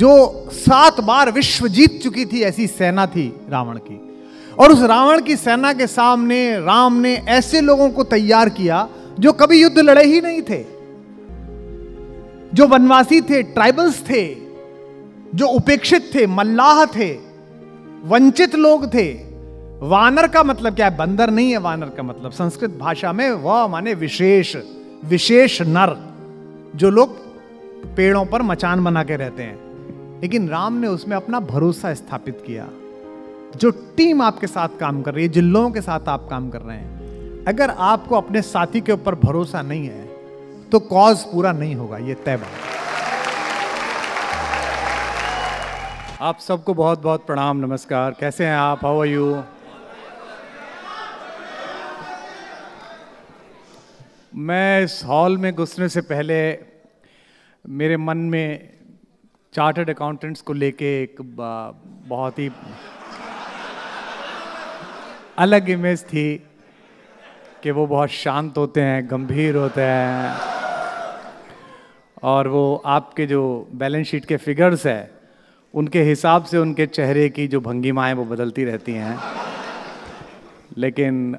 जो सात बार विश्व जीत चुकी थी ऐसी सेना थी रावण की और उस रावण की सेना के सामने राम ने ऐसे लोगों को तैयार किया जो कभी युद्ध लड़े ही नहीं थे जो वनवासी थे ट्राइबल्स थे जो उपेक्षित थे मल्लाह थे वंचित लोग थे वानर का मतलब क्या है बंदर नहीं है वानर का मतलब संस्कृत भाषा में वह माने विशेष विशेष नर जो लोग पेड़ों पर मचान बना के रहते हैं लेकिन राम ने उसमें अपना भरोसा स्थापित किया जो टीम आपके साथ काम कर रही है जिन लोगों के साथ आप काम कर रहे हैं अगर आपको अपने साथी के ऊपर भरोसा नहीं है तो कॉज पूरा नहीं होगा ये तय बात आप सबको बहुत बहुत प्रणाम नमस्कार कैसे हैं आप हाउ आर यू मैं इस हॉल में घुसने से पहले मेरे मन में चार्टर्ड अकाउंटेंट्स को लेके एक बहुत ही अलग इमेज थी कि वो बहुत शांत होते हैं गंभीर होते हैं और वो आपके जो बैलेंस शीट के फिगर्स है उनके हिसाब से उनके चेहरे की जो भंगिमाएँ वो बदलती रहती हैं लेकिन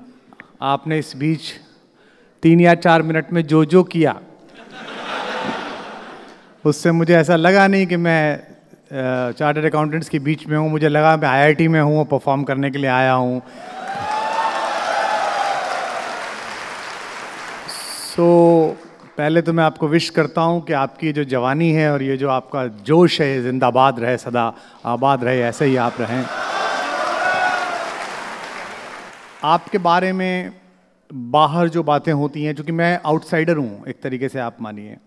आपने इस बीच तीन या चार मिनट में जो जो किया उससे मुझे ऐसा लगा नहीं कि मैं चार्टर्ड अकाउंटेंट्स के बीच में हूँ मुझे लगा मैं आईआईटी में हूँ परफॉर्म करने के लिए आया हूँ सो so, पहले तो मैं आपको विश करता हूँ कि आपकी जो जवानी है और ये जो आपका जोश है जिंदाबाद रहे सदा आबाद रहे ऐसे ही आप रहें आपके बारे में बाहर जो बातें होती हैं क्योंकि मैं आउटसाइडर हूँ एक तरीके से आप मानिए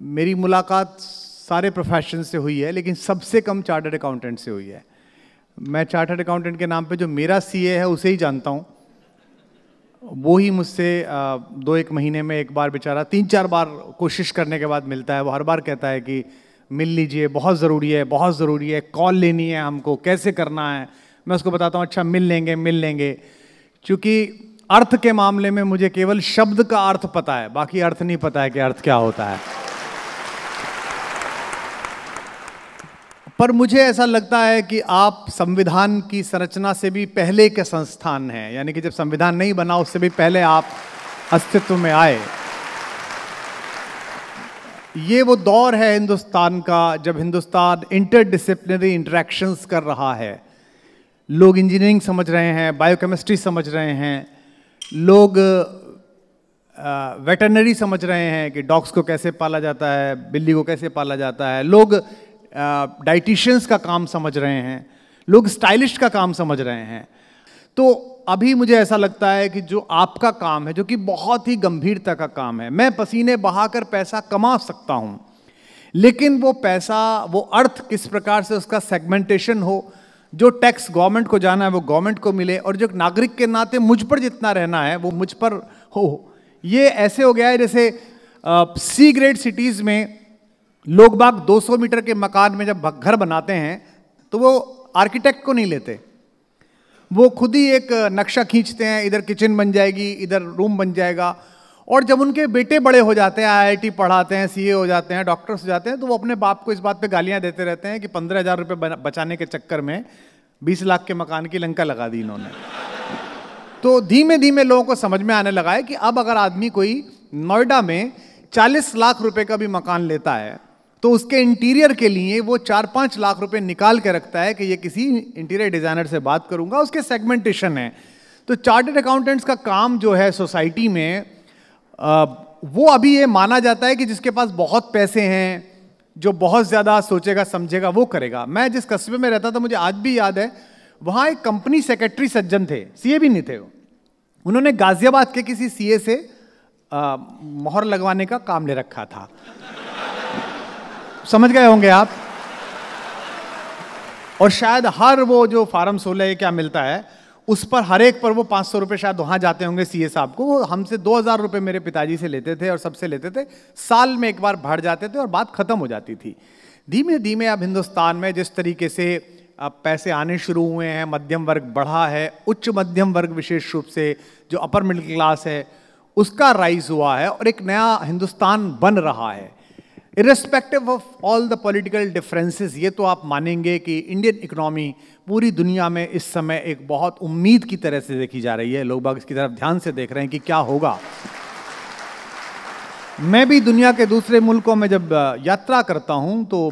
मेरी मुलाकात सारे प्रोफेशन से हुई है लेकिन सबसे कम चार्टर्ड अकाउंटेंट से हुई है मैं चार्टर्ड अकाउंटेंट के नाम पे जो मेरा सीए है उसे ही जानता हूँ वो ही मुझसे दो एक महीने में एक बार बेचारा तीन चार बार कोशिश करने के बाद मिलता है वो हर बार कहता है कि मिल लीजिए बहुत ज़रूरी है बहुत ज़रूरी है कॉल लेनी है हमको कैसे करना है मैं उसको बताता हूँ अच्छा मिल लेंगे मिल लेंगे क्योंकि अर्थ के मामले में मुझे केवल शब्द का अर्थ पता है बाकी अर्थ नहीं पता है कि अर्थ क्या होता है पर मुझे ऐसा लगता है कि आप संविधान की संरचना से भी पहले के संस्थान हैं यानी कि जब संविधान नहीं बना उससे भी पहले आप अस्तित्व में आए ये वो दौर है हिंदुस्तान का जब हिंदुस्तान इंटरडिसिप्लिनरी इंटरेक्शंस कर रहा है लोग इंजीनियरिंग समझ रहे हैं बायोकेमिस्ट्री समझ रहे हैं लोग वेटरनरी समझ रहे हैं कि डॉग्स को कैसे पाला जाता है बिल्ली को कैसे पाला जाता है लोग डाइटिशियंस का काम समझ रहे हैं लोग स्टाइलिस्ट का काम समझ रहे हैं तो अभी मुझे ऐसा लगता है कि जो आपका काम है जो कि बहुत ही गंभीरता का काम है मैं पसीने बहाकर पैसा कमा सकता हूँ लेकिन वो पैसा वो अर्थ किस प्रकार से उसका सेगमेंटेशन हो जो टैक्स गवर्नमेंट को जाना है वो गवर्नमेंट को मिले और जो नागरिक के नाते मुझ पर जितना रहना है वो मुझ पर हो ये ऐसे हो गया है जैसे सी ग्रेड सिटीज़ में लोग बाग 200 मीटर के मकान में जब घर बनाते हैं तो वो आर्किटेक्ट को नहीं लेते वो खुद ही एक नक्शा खींचते हैं इधर किचन बन जाएगी इधर रूम बन जाएगा और जब उनके बेटे बड़े हो जाते हैं आईआईटी पढ़ाते हैं सीए हो जाते हैं डॉक्टर्स हो जाते हैं तो वो अपने बाप को इस बात पे गालियां देते रहते हैं कि पंद्रह हज़ार रुपये बचाने के चक्कर में बीस लाख के मकान की लंका लगा दी इन्होंने तो धीमे धीमे लोगों को समझ में आने लगा है कि अब अगर आदमी कोई नोएडा में चालीस लाख रुपये का भी मकान लेता है तो उसके इंटीरियर के लिए वो चार पाँच लाख रुपए निकाल के रखता है कि ये किसी इंटीरियर डिज़ाइनर से बात करूँगा उसके सेगमेंटेशन है तो चार्टेड अकाउंटेंट्स का काम जो है सोसाइटी में आ, वो अभी ये माना जाता है कि जिसके पास बहुत पैसे हैं जो बहुत ज़्यादा सोचेगा समझेगा वो करेगा मैं जिस कस्बे में रहता था मुझे आज भी याद है वहाँ एक कंपनी सेक्रेटरी सज्जन थे सीए भी नहीं थे वो उन्होंने गाज़ियाबाद के किसी सीए से मोहर लगवाने का काम ले रखा था समझ गए होंगे आप और शायद हर वो जो फार्म सोलह क्या मिलता है उस पर हर एक पर वो पाँच सौ रुपये शायद वहाँ जाते होंगे ए साहब को वो हमसे दो हज़ार रुपये मेरे पिताजी से लेते थे और सबसे लेते थे साल में एक बार भर जाते थे और बात ख़त्म हो जाती थी धीमे धीमे अब हिंदुस्तान में जिस तरीके से अब पैसे आने शुरू हुए हैं मध्यम वर्ग बढ़ा है उच्च मध्यम वर्ग विशेष रूप से जो अपर मिडिल क्लास है उसका राइज हुआ है और एक नया हिंदुस्तान बन रहा है irrespective of all the political differences ये तो आप मानेंगे कि इंडियन इकोनॉमी पूरी दुनिया में इस समय एक बहुत उम्मीद की तरह से देखी जा रही है लोग बाग इसकी तरफ ध्यान से देख रहे हैं कि क्या होगा मैं भी दुनिया के दूसरे मुल्कों में जब यात्रा करता हूँ तो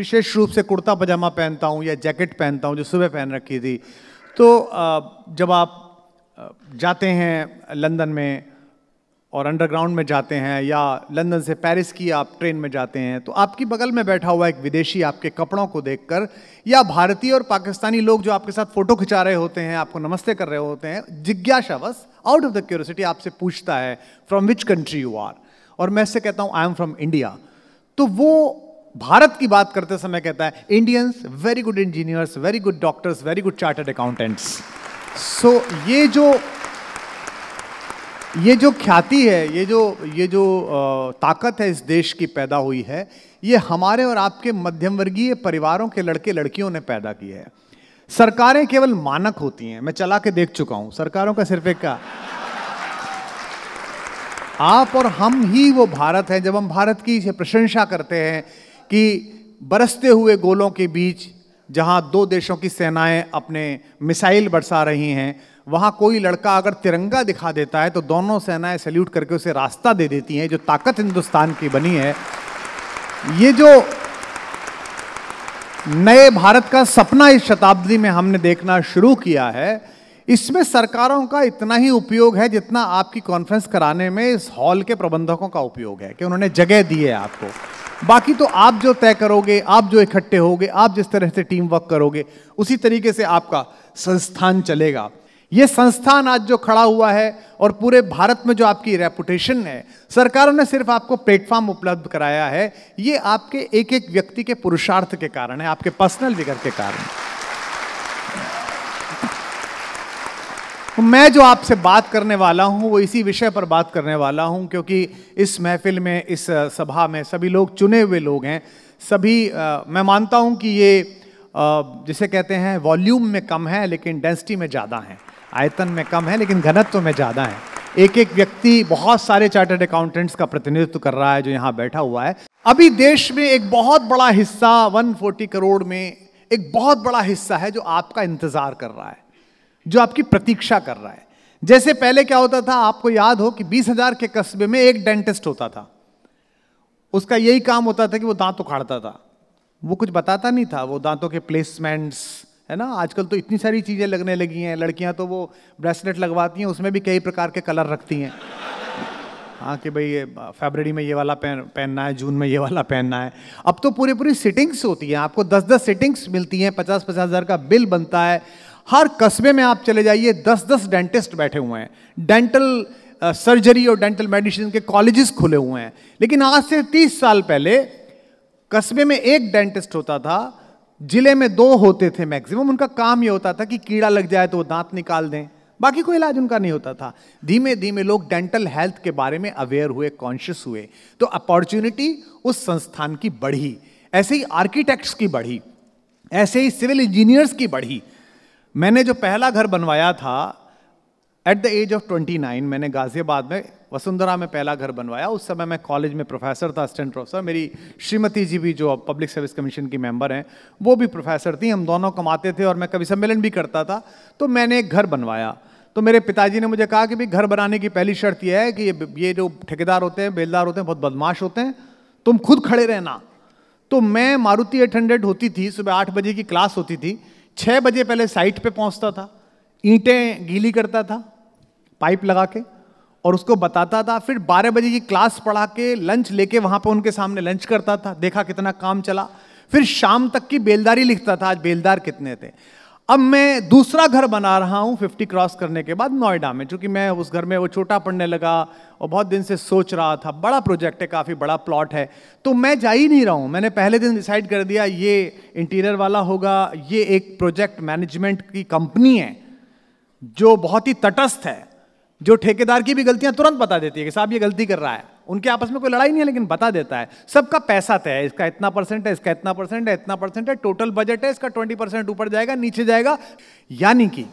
विशेष रूप से कुर्ता पजामा पहनता हूँ या जैकेट पहनता हूँ जो सुबह पहन रखी थी तो जब आप जाते हैं लंदन में और अंडरग्राउंड में जाते हैं या लंदन से पेरिस की आप ट्रेन में जाते हैं तो आपकी बगल में बैठा हुआ एक विदेशी आपके कपड़ों को देखकर या भारतीय और पाकिस्तानी लोग जो आपके साथ फ़ोटो खिंचा रहे होते हैं आपको नमस्ते कर रहे होते हैं जिज्ञासावश आउट ऑफ द क्यूरोसिटी आपसे पूछता है from which country you are और मैं इससे कहता हूँ आई एम फ्रॉम इंडिया तो वो भारत की बात करते समय कहता है Indians very good engineers very good doctors very good chartered accountants so ये जो ये जो ख्याति है ये जो ये जो ताकत है इस देश की पैदा हुई है ये हमारे और आपके मध्यम वर्गीय परिवारों के लड़के लड़कियों ने पैदा की है सरकारें केवल मानक होती हैं मैं चला के देख चुका हूं सरकारों का सिर्फ एक का आप और हम ही वो भारत हैं जब हम भारत की प्रशंसा करते हैं कि बरसते हुए गोलों के बीच जहां दो देशों की सेनाएं अपने मिसाइल बरसा रही हैं वहां कोई लड़का अगर तिरंगा दिखा देता है तो दोनों सेनाएं सैल्यूट करके उसे रास्ता दे देती हैं जो ताकत हिंदुस्तान की बनी है ये जो नए भारत का सपना इस शताब्दी में हमने देखना शुरू किया है इसमें सरकारों का इतना ही उपयोग है जितना आपकी कॉन्फ्रेंस कराने में इस हॉल के प्रबंधकों का उपयोग है कि उन्होंने जगह दी है आपको बाकी तो आप जो तय करोगे आप जो इकट्ठे होगे आप जिस तरह से टीम वर्क करोगे उसी तरीके से आपका संस्थान चलेगा ये संस्थान आज जो खड़ा हुआ है और पूरे भारत में जो आपकी रेपुटेशन है सरकार ने सिर्फ आपको प्लेटफॉर्म उपलब्ध कराया है ये आपके एक एक व्यक्ति के पुरुषार्थ के कारण है आपके पर्सनल विगर के कारण है तो मैं जो आपसे बात करने वाला हूं वो इसी विषय पर बात करने वाला हूं क्योंकि इस महफिल में इस सभा में सभी लोग चुने हुए लोग हैं सभी आ, मैं मानता हूं कि ये आ, जिसे कहते हैं वॉल्यूम में कम है लेकिन डेंसिटी में ज़्यादा हैं आयतन में कम है लेकिन घनत्व में ज़्यादा हैं एक एक व्यक्ति बहुत सारे चार्टर्ड अकाउंटेंट्स का प्रतिनिधित्व कर रहा है जो यहाँ बैठा हुआ है अभी देश में एक बहुत बड़ा हिस्सा 140 करोड़ में एक बहुत बड़ा हिस्सा है जो आपका इंतज़ार कर रहा है जो आपकी प्रतीक्षा कर रहा है जैसे पहले क्या होता था आपको याद हो कि बीस हजार के कस्बे में एक डेंटिस्ट होता था उसका यही काम होता था कि वो दांत उखाड़ता था वो कुछ बताता नहीं था वो दांतों के प्लेसमेंट्स है ना आजकल तो इतनी सारी चीज़ें लगने लगी हैं लड़कियां तो वो ब्रेसलेट लगवाती हैं उसमें भी कई प्रकार के कलर रखती हैं हाँ कि भाई ये फेबररी में ये वाला पहन पहनना है जून में ये वाला पहनना है अब तो पूरी पूरी सिटिंग्स होती हैं आपको दस दस सिटिंग्स मिलती हैं पचास पचास हज़ार का बिल बनता है हर कस्बे में आप चले जाइए दस दस डेंटिस्ट बैठे हुए हैं डेंटल सर्जरी और डेंटल मेडिसिन के कॉलेजेस खुले हुए हैं लेकिन आज से तीस साल पहले कस्बे में एक डेंटिस्ट होता था जिले में दो होते थे मैक्सिमम उनका काम ये होता था कि कीड़ा लग जाए तो वो दांत निकाल दें बाकी कोई इलाज उनका नहीं होता था धीमे धीमे लोग डेंटल हेल्थ के बारे में अवेयर हुए कॉन्शियस हुए तो अपॉर्चुनिटी उस संस्थान की बढ़ी ऐसे ही आर्किटेक्ट्स की बढ़ी ऐसे ही सिविल इंजीनियर्स की बढ़ी मैंने जो पहला घर बनवाया था एट द एज ऑफ 29 मैंने गाजियाबाद में वसुंधरा में पहला घर बनवाया उस समय मैं कॉलेज में प्रोफेसर था असिस्टेंट प्रोफेसर मेरी श्रीमती जी भी जो पब्लिक सर्विस कमीशन की मेंबर हैं वो भी प्रोफेसर थी हम दोनों कमाते थे और मैं कभी सम्मेलन भी करता था तो मैंने एक घर बनवाया तो मेरे पिताजी ने मुझे कहा कि भाई घर बनाने की पहली शर्त यह है कि ये ये जो ठेकेदार होते हैं बेलदार होते हैं बहुत बदमाश होते हैं तुम खुद खड़े रहना तो मैं मारुति एट होती थी सुबह आठ बजे की क्लास होती थी छः बजे पहले साइट पे पहुंचता था ईंटें गीली करता था पाइप लगा के और उसको बताता था फिर बारह बजे की क्लास पढ़ा के लंच लेके वहाँ पे उनके सामने लंच करता था देखा कितना काम चला फिर शाम तक की बेलदारी लिखता था आज बेलदार कितने थे अब मैं दूसरा घर बना रहा हूँ फिफ्टी क्रॉस करने के बाद नोएडा में चूंकि मैं उस घर में वो छोटा पड़ने लगा और बहुत दिन से सोच रहा था बड़ा प्रोजेक्ट है काफ़ी बड़ा प्लॉट है तो मैं जा ही नहीं रहा हूँ मैंने पहले दिन डिसाइड कर दिया ये इंटीरियर वाला होगा ये एक प्रोजेक्ट मैनेजमेंट की कंपनी है जो बहुत ही तटस्थ है जो ठेकेदार की भी गलतियाँ तुरंत बता देती है कि साहब ये गलती कर रहा है उनके आपस में कोई लड़ाई नहीं है लेकिन बता देता है सबका पैसा तय है इसका इतना परसेंट है इसका इतना परसेंट है इतना परसेंट है टोटल बजट है इसका ट्वेंटी परसेंट ऊपर जाएगा नीचे जाएगा यानी कि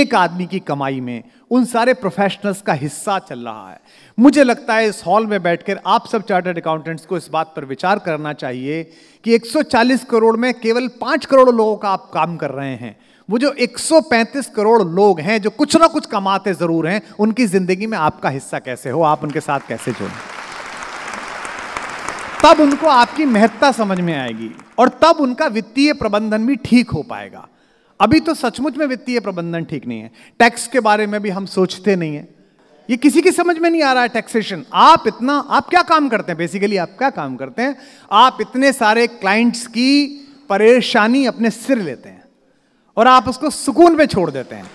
एक आदमी की कमाई में उन सारे प्रोफेशनल्स का हिस्सा चल रहा है मुझे लगता है इस हॉल में बैठकर आप सब चार्टर्ड अकाउंटेंट्स को इस बात पर विचार करना चाहिए कि 140 करोड़ में केवल पांच करोड़ लोगों का आप काम कर रहे हैं वो जो 135 करोड़ लोग हैं जो कुछ ना कुछ कमाते जरूर हैं उनकी जिंदगी में आपका हिस्सा कैसे हो आप उनके साथ कैसे जुड़ें तब उनको आपकी महत्ता समझ में आएगी और तब उनका वित्तीय प्रबंधन भी ठीक हो पाएगा अभी तो सचमुच में वित्तीय प्रबंधन ठीक नहीं है टैक्स के बारे में भी हम सोचते नहीं है ये किसी की समझ में नहीं आ रहा है टैक्सेशन आप इतना आप क्या काम करते हैं बेसिकली आप क्या काम करते हैं आप इतने सारे क्लाइंट्स की परेशानी अपने सिर लेते हैं और आप उसको सुकून में छोड़ देते हैं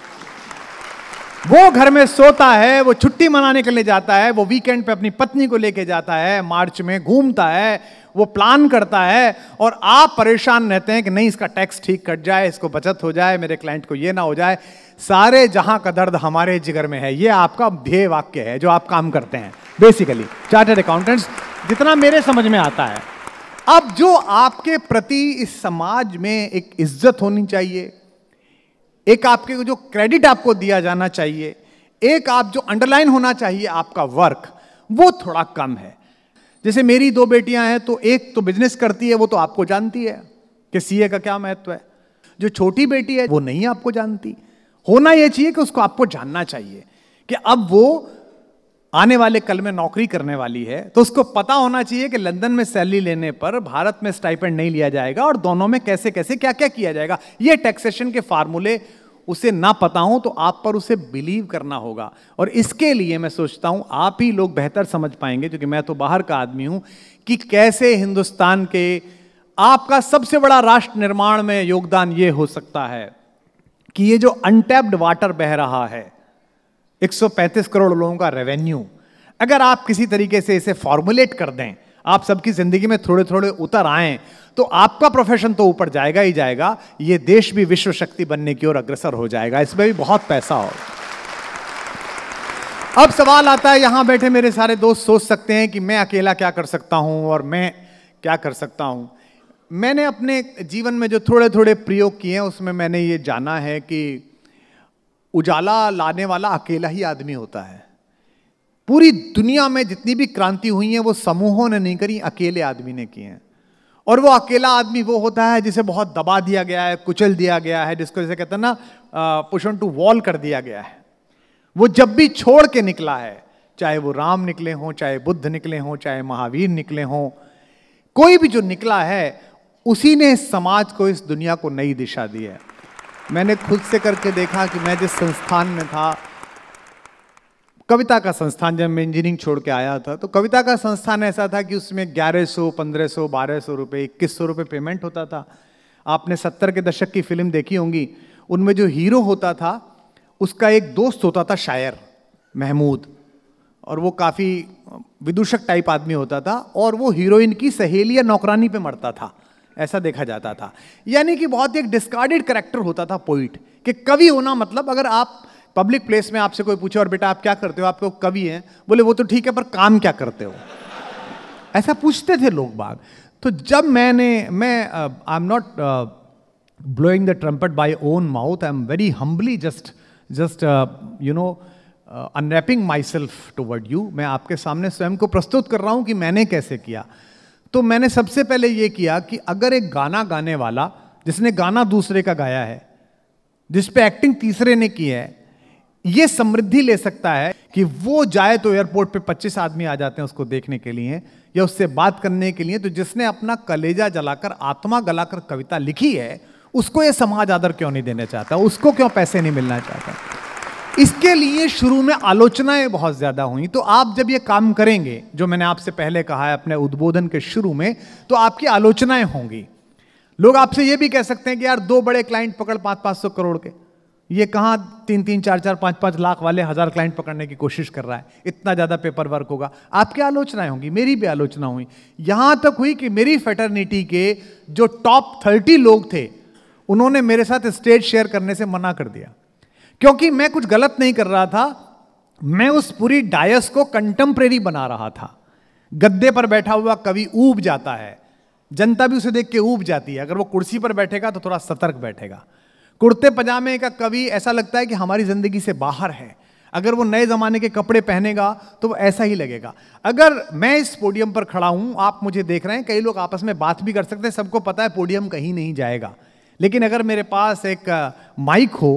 वो घर में सोता है वो छुट्टी मनाने के लिए जाता है वो वीकेंड पे अपनी पत्नी को लेके जाता है मार्च में घूमता है वो प्लान करता है और आप परेशान रहते हैं कि नहीं इसका टैक्स ठीक कट जाए इसको बचत हो जाए मेरे क्लाइंट को ये ना हो जाए सारे जहां का दर्द हमारे जिगर में है ये आपका ध्येय वाक्य है जो आप काम करते हैं बेसिकली चार्टर्ड अकाउंटेंट्स जितना मेरे समझ में आता है अब जो आपके प्रति इस समाज में एक इज्जत होनी चाहिए एक आपके जो क्रेडिट आपको दिया जाना चाहिए एक आप जो अंडरलाइन होना चाहिए आपका वर्क वो थोड़ा कम है जैसे मेरी दो बेटियां हैं तो एक तो बिजनेस करती है वो तो आपको जानती है कि सीए का क्या महत्व है जो छोटी बेटी है वो नहीं आपको जानती होना ये चाहिए कि उसको आपको जानना चाहिए कि अब वो आने वाले कल में नौकरी करने वाली है तो उसको पता होना चाहिए कि लंदन में सैलरी लेने पर भारत में स्टाइपेंड नहीं लिया जाएगा और दोनों में कैसे कैसे क्या क्या किया जाएगा ये टैक्सेशन के फार्मूले उसे ना पता हो तो आप पर उसे बिलीव करना होगा और इसके लिए मैं सोचता हूँ आप ही लोग बेहतर समझ पाएंगे क्योंकि मैं तो बाहर का आदमी हूँ कि कैसे हिंदुस्तान के आपका सबसे बड़ा राष्ट्र निर्माण में योगदान ये हो सकता है कि ये जो अनटैप्ड वाटर बह रहा है 135 करोड़ लोगों का रेवेन्यू अगर आप किसी तरीके से इसे फॉर्मुलेट कर दें आप सबकी जिंदगी में थोड़े थोड़े उतर आए तो आपका प्रोफेशन तो ऊपर जाएगा ही जाएगा ये देश भी विश्व शक्ति बनने की ओर अग्रसर हो जाएगा इसमें भी बहुत पैसा हो अब सवाल आता है यहां बैठे मेरे सारे दोस्त सोच सकते हैं कि मैं अकेला क्या कर सकता हूं और मैं क्या कर सकता हूं मैंने अपने जीवन में जो थोड़े थोड़े प्रयोग किए हैं उसमें मैंने ये जाना है कि उजाला लाने वाला अकेला ही आदमी होता है पूरी दुनिया में जितनी भी क्रांति हुई है वो समूहों ने नहीं करी अकेले आदमी ने की हैं और वो अकेला आदमी वो होता है जिसे बहुत दबा दिया गया है कुचल दिया गया है जिसको जैसे कहते हैं ना पुशन टू वॉल कर दिया गया है वो जब भी छोड़ के निकला है चाहे वो राम निकले हों चाहे बुद्ध निकले हों चाहे महावीर निकले हों कोई भी जो निकला है उसी ने समाज को इस दुनिया को नई दिशा दी है मैंने खुद से करके देखा कि मैं जिस संस्थान में था कविता का संस्थान जब मैं इंजीनियरिंग छोड़ के आया था तो कविता का संस्थान ऐसा था कि उसमें 1100, 1500, 1200 रुपए इक्कीस सौ रुपये पेमेंट होता था आपने सत्तर के दशक की फिल्म देखी होंगी उनमें जो हीरो होता था उसका एक दोस्त होता था शायर महमूद और वो काफ़ी विदूषक टाइप आदमी होता था और वो हीरोइन की सहेली या नौकरानी पे मरता था ऐसा देखा जाता था यानी कि बहुत ही एक डिस्कार्डेड करेक्टर होता था पोइट कि कवि होना मतलब अगर आप पब्लिक प्लेस में आपसे कोई पूछे और बेटा आप क्या करते हो आपको तो कवि हैं बोले वो तो ठीक है पर काम क्या करते हो ऐसा पूछते थे लोग बाग तो जब मैंने मैं I am not blowing the trumpet by own mouth I am very humbly just just you know unwrapping myself toward you मैं आपके सामने स्वयं को प्रस्तुत कर रहा हूँ कि मैंने कैसे किया तो मैंने सबसे पहले यह किया कि अगर एक गाना गाने वाला जिसने गाना दूसरे का गाया है जिस पे एक्टिंग तीसरे ने की है यह समृद्धि ले सकता है कि वो जाए तो एयरपोर्ट पे 25 आदमी आ जाते हैं उसको देखने के लिए या उससे बात करने के लिए तो जिसने अपना कलेजा जलाकर आत्मा गलाकर कविता लिखी है उसको यह समाज आदर क्यों नहीं देना चाहता उसको क्यों पैसे नहीं मिलना चाहता इसके लिए शुरू में आलोचनाएं बहुत ज़्यादा हुई तो आप जब ये काम करेंगे जो मैंने आपसे पहले कहा है अपने उद्बोधन के शुरू में तो आपकी आलोचनाएं होंगी लोग आपसे ये भी कह सकते हैं कि यार दो बड़े क्लाइंट पकड़ पाँच पाँच सौ करोड़ के ये कहाँ तीन तीन चार चार पाँच पाँच लाख वाले हज़ार क्लाइंट पकड़ने की कोशिश कर रहा है इतना ज़्यादा पेपर वर्क होगा आपकी आलोचनाएं होंगी मेरी भी आलोचना हुई यहाँ तक हुई कि मेरी फेटर्निटी के जो टॉप थर्टी लोग थे उन्होंने मेरे साथ स्टेज शेयर करने से मना कर दिया क्योंकि मैं कुछ गलत नहीं कर रहा था मैं उस पूरी डायस को कंटेम्प्रेरी बना रहा था गद्दे पर बैठा हुआ कवि ऊब जाता है जनता भी उसे देख के ऊब जाती है अगर वो कुर्सी पर बैठेगा तो थोड़ा सतर्क बैठेगा कुर्ते पजामे का कवि ऐसा लगता है कि हमारी ज़िंदगी से बाहर है अगर वो नए ज़माने के कपड़े पहनेगा तो वो ऐसा ही लगेगा अगर मैं इस पोडियम पर खड़ा हूं आप मुझे देख रहे हैं कई लोग आपस में बात भी कर सकते हैं सबको पता है पोडियम कहीं नहीं जाएगा लेकिन अगर मेरे पास एक माइक हो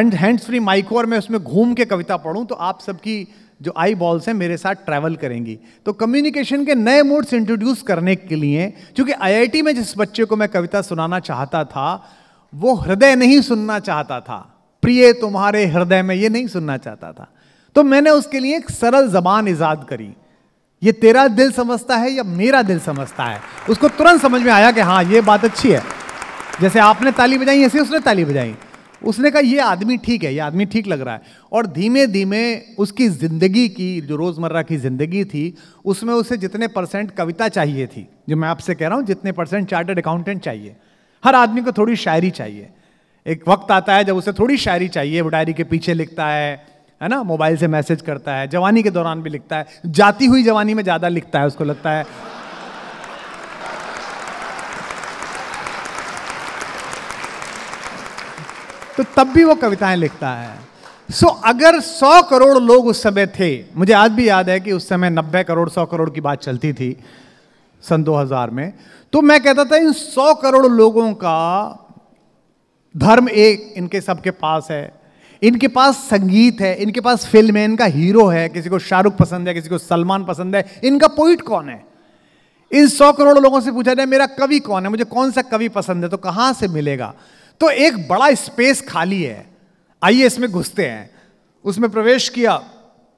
एंड हैंड्स फ्री माइक और मैं उसमें घूम के कविता पढ़ूँ तो आप सबकी जो आई बॉल्स हैं मेरे साथ ट्रैवल करेंगी तो कम्युनिकेशन के नए मोड्स इंट्रोड्यूस करने के लिए क्योंकि आईआईटी में जिस बच्चे को मैं कविता सुनाना चाहता था वो हृदय नहीं सुनना चाहता था प्रिय तुम्हारे हृदय में ये नहीं सुनना चाहता था तो मैंने उसके लिए एक सरल जबान ईजाद करी ये तेरा दिल समझता है या मेरा दिल समझता है उसको तुरंत समझ में आया कि हाँ ये बात अच्छी है जैसे आपने ताली बजाई ऐसे उसने ताली बजाई उसने कहा ये आदमी ठीक है ये आदमी ठीक लग रहा है और धीमे धीमे उसकी ज़िंदगी की जो रोज़मर्रा की ज़िंदगी थी उसमें उसे जितने परसेंट कविता चाहिए थी जो मैं आपसे कह रहा हूँ जितने परसेंट चार्टर्ड अकाउंटेंट चाहिए हर आदमी को थोड़ी शायरी चाहिए एक वक्त आता है जब उसे थोड़ी शायरी चाहिए वो डायरी के पीछे लिखता है है ना मोबाइल से मैसेज करता है जवानी के दौरान भी लिखता है जाती हुई जवानी में ज़्यादा लिखता है उसको लगता है तो तब भी वो कविताएं लिखता है सो so, अगर 100 करोड़ लोग उस समय थे मुझे आज भी याद है कि उस समय 90 करोड़ 100 करोड़ की बात चलती थी सन 2000 में तो मैं कहता था इन 100 करोड़ लोगों का धर्म एक इनके सबके पास है इनके पास संगीत है इनके पास फिल्म है इनका हीरो है किसी को शाहरुख पसंद है किसी को सलमान पसंद है इनका पोइट कौन है इन सौ करोड़ लोगों से पूछा जाए मेरा कवि कौन है मुझे कौन सा कवि पसंद है तो कहाँ से मिलेगा तो एक बड़ा स्पेस खाली है आइए इसमें घुसते हैं उसमें प्रवेश किया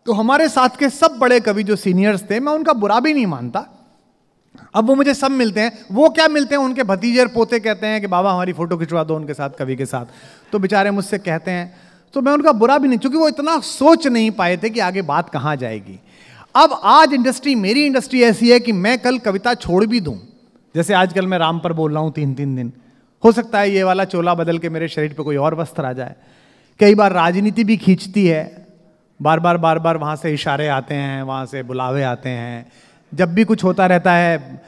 तो हमारे साथ के सब बड़े कवि जो सीनियर्स थे मैं उनका बुरा भी नहीं मानता अब वो मुझे सब मिलते हैं वो क्या मिलते हैं उनके भतीजे और पोते कहते हैं कि बाबा हमारी फोटो खिंचवा दो उनके साथ कवि के साथ तो बेचारे मुझसे कहते हैं तो मैं उनका बुरा भी नहीं क्योंकि वो इतना सोच नहीं पाए थे कि आगे बात कहाँ जाएगी अब आज इंडस्ट्री मेरी इंडस्ट्री ऐसी है कि मैं कल कविता छोड़ भी दूँ जैसे आजकल मैं राम पर बोल रहा हूँ तीन तीन दिन हो सकता है ये वाला चोला बदल के मेरे शरीर पे कोई और वस्त्र आ जाए कई बार राजनीति भी खींचती है बार बार बार बार वहाँ से इशारे आते हैं वहाँ से बुलावे आते हैं जब भी कुछ होता रहता है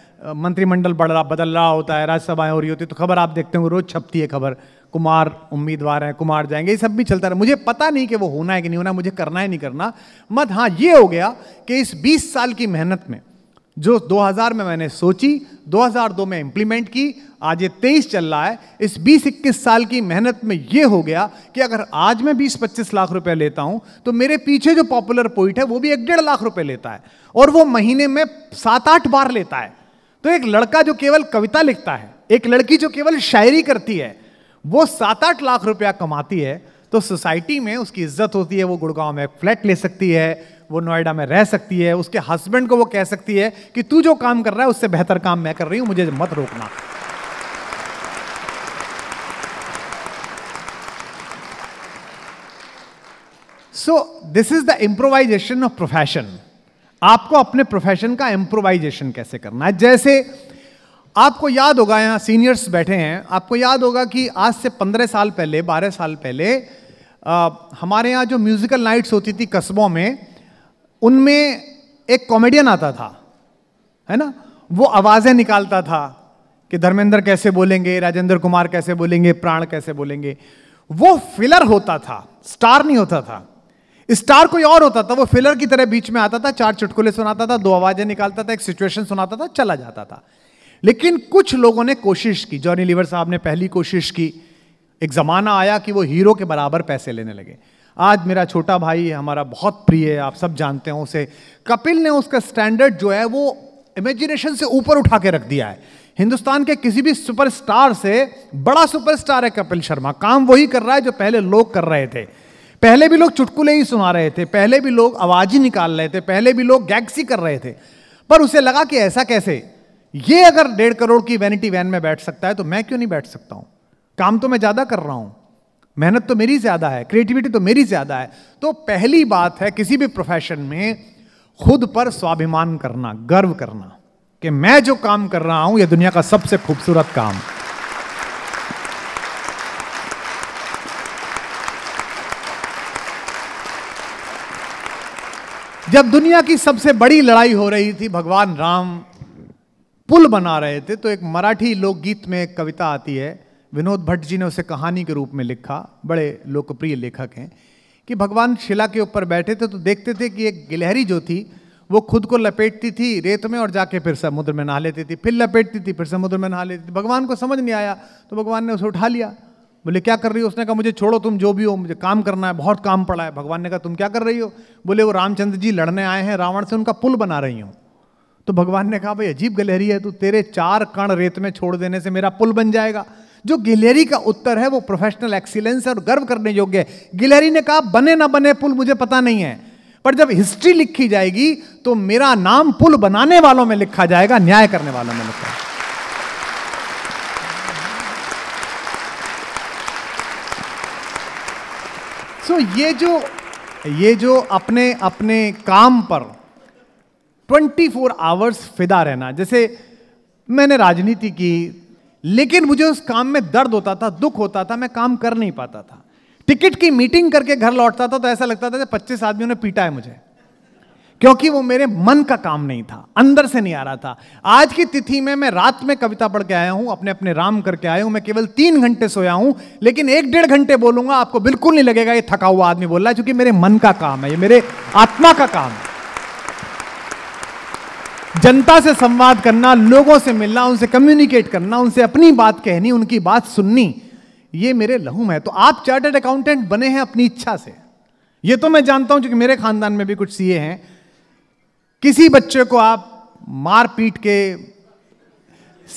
मंत्रिमंडल बढ़ रहा बदल रहा होता है राज्यसभाएं हो रही होती है तो खबर आप देखते हो रोज़ छपती है खबर कुमार उम्मीदवार हैं कुमार जाएंगे ये सब भी चलता रहा मुझे पता नहीं कि वो होना है कि नहीं होना मुझे करना है नहीं करना मत हाँ ये हो गया कि इस 20 साल की मेहनत में जो 2000 में मैंने सोची 2002 में इम्प्लीमेंट की आज ये तेईस चल रहा है इस बीस इक्कीस साल की मेहनत में ये हो गया कि अगर आज मैं बीस पच्चीस लाख रुपए लेता हूँ तो मेरे पीछे जो पॉपुलर पोइट है वो भी एक डेढ़ लाख रुपए लेता है और वो महीने में सात आठ बार लेता है तो एक लड़का जो केवल कविता लिखता है एक लड़की जो केवल शायरी करती है वो सात आठ लाख रुपया कमाती है तो सोसाइटी में उसकी इज्जत होती है वो गुड़गांव में फ्लैट ले सकती है वो नोएडा में रह सकती है उसके हस्बैंड को वो कह सकती है कि तू जो काम कर रहा है उससे बेहतर काम मैं कर रही हूं मुझे मत रोकना so this is the improvisation of profession आपको अपने प्रोफेशन का इंप्रोवाइजेशन कैसे करना है जैसे आपको याद होगा यहाँ सीनियर्स बैठे हैं आपको याद होगा कि आज से पंद्रह साल पहले बारह साल पहले आ, हमारे यहाँ जो म्यूज़िकल नाइट्स होती थी कस्बों में उनमें एक कॉमेडियन आता था है ना वो आवाज़ें निकालता था कि धर्मेंद्र कैसे बोलेंगे राजेंद्र कुमार कैसे बोलेंगे प्राण कैसे बोलेंगे वो फिलर होता था स्टार नहीं होता था स्टार कोई और होता था वो फिलर की तरह बीच में आता था चार चुटकुले सुनाता था दो आवाज़ें निकालता था एक सिचुएशन सुनाता था चला जाता था लेकिन कुछ लोगों ने कोशिश की जॉनी लीवर साहब ने पहली कोशिश की एक ज़माना आया कि वो हीरो के बराबर पैसे लेने लगे आज मेरा छोटा भाई हमारा बहुत प्रिय है आप सब जानते हो उसे कपिल ने उसका स्टैंडर्ड जो है वो इमेजिनेशन से ऊपर उठा के रख दिया है हिंदुस्तान के किसी भी सुपरस्टार से बड़ा सुपरस्टार है कपिल शर्मा काम वही कर रहा है जो पहले लोग कर रहे थे पहले भी लोग चुटकुले ही सुना रहे थे पहले भी लोग आवाज ही निकाल रहे थे पहले भी लोग गैक्सी कर रहे थे पर उसे लगा कि ऐसा कैसे ये अगर डेढ़ करोड़ की वैनिटी वैन में बैठ सकता है तो मैं क्यों नहीं बैठ सकता हूं काम तो मैं ज्यादा कर रहा हूं मेहनत तो मेरी ज़्यादा है क्रिएटिविटी तो मेरी ज़्यादा है तो पहली बात है किसी भी प्रोफेशन में खुद पर स्वाभिमान करना गर्व करना कि मैं जो काम कर रहा हूं यह दुनिया का सबसे खूबसूरत काम जब दुनिया की सबसे बड़ी लड़ाई हो रही थी भगवान राम पुल बना रहे थे तो एक मराठी लोकगीत में एक कविता आती है विनोद भट्ट जी ने उसे कहानी के रूप में लिखा बड़े लोकप्रिय लेखक हैं कि भगवान शिला के ऊपर बैठे थे तो देखते थे कि एक गिलहरी जो थी वो खुद को लपेटती थी रेत में और जाके फिर समुद्र में नहा लेती थी फिर लपेटती थी फिर समुद्र में नहा लेती थी भगवान को समझ नहीं आया तो भगवान ने उसे उठा लिया बोले क्या कर रही हो उसने कहा मुझे छोड़ो तुम जो भी हो मुझे काम करना है बहुत काम पड़ा है भगवान ने कहा तुम क्या कर रही हो बोले वो रामचंद्र जी लड़ने आए हैं रावण से उनका पुल बना रही हूँ तो भगवान ने कहा भाई अजीब गलहरी है तू तेरे चार कण रेत में छोड़ देने से मेरा पुल बन जाएगा जो गिलेरी का उत्तर है वो प्रोफेशनल एक्सीलेंस है और गर्व करने योग्य है गिलेरी ने कहा बने ना बने पुल मुझे पता नहीं है पर जब हिस्ट्री लिखी जाएगी तो मेरा नाम पुल बनाने वालों में लिखा जाएगा न्याय करने वालों में लिखा सो so, ये जो ये जो अपने अपने काम पर 24 आवर्स फिदा रहना जैसे मैंने राजनीति की लेकिन मुझे उस काम में दर्द होता था दुख होता था मैं काम कर नहीं पाता था टिकट की मीटिंग करके घर लौटता था तो ऐसा लगता था पच्चीस आदमियों ने पीटा है मुझे क्योंकि वो मेरे मन का काम नहीं था अंदर से नहीं आ रहा था आज की तिथि में मैं रात में कविता पढ़ के आया हूं अपने अपने राम करके आया हूं मैं केवल तीन घंटे सोया हूं लेकिन एक डेढ़ घंटे बोलूंगा आपको बिल्कुल नहीं लगेगा ये थका हुआ आदमी बोल रहा है क्योंकि मेरे मन का काम है ये मेरे आत्मा का काम है जनता से संवाद करना लोगों से मिलना उनसे कम्युनिकेट करना उनसे अपनी बात कहनी उनकी बात सुननी ये मेरे लहूम है तो आप चार्टर्ड अकाउंटेंट बने हैं अपनी इच्छा से ये तो मैं जानता हूं क्योंकि मेरे खानदान में भी कुछ सीए हैं किसी बच्चे को आप मार पीट के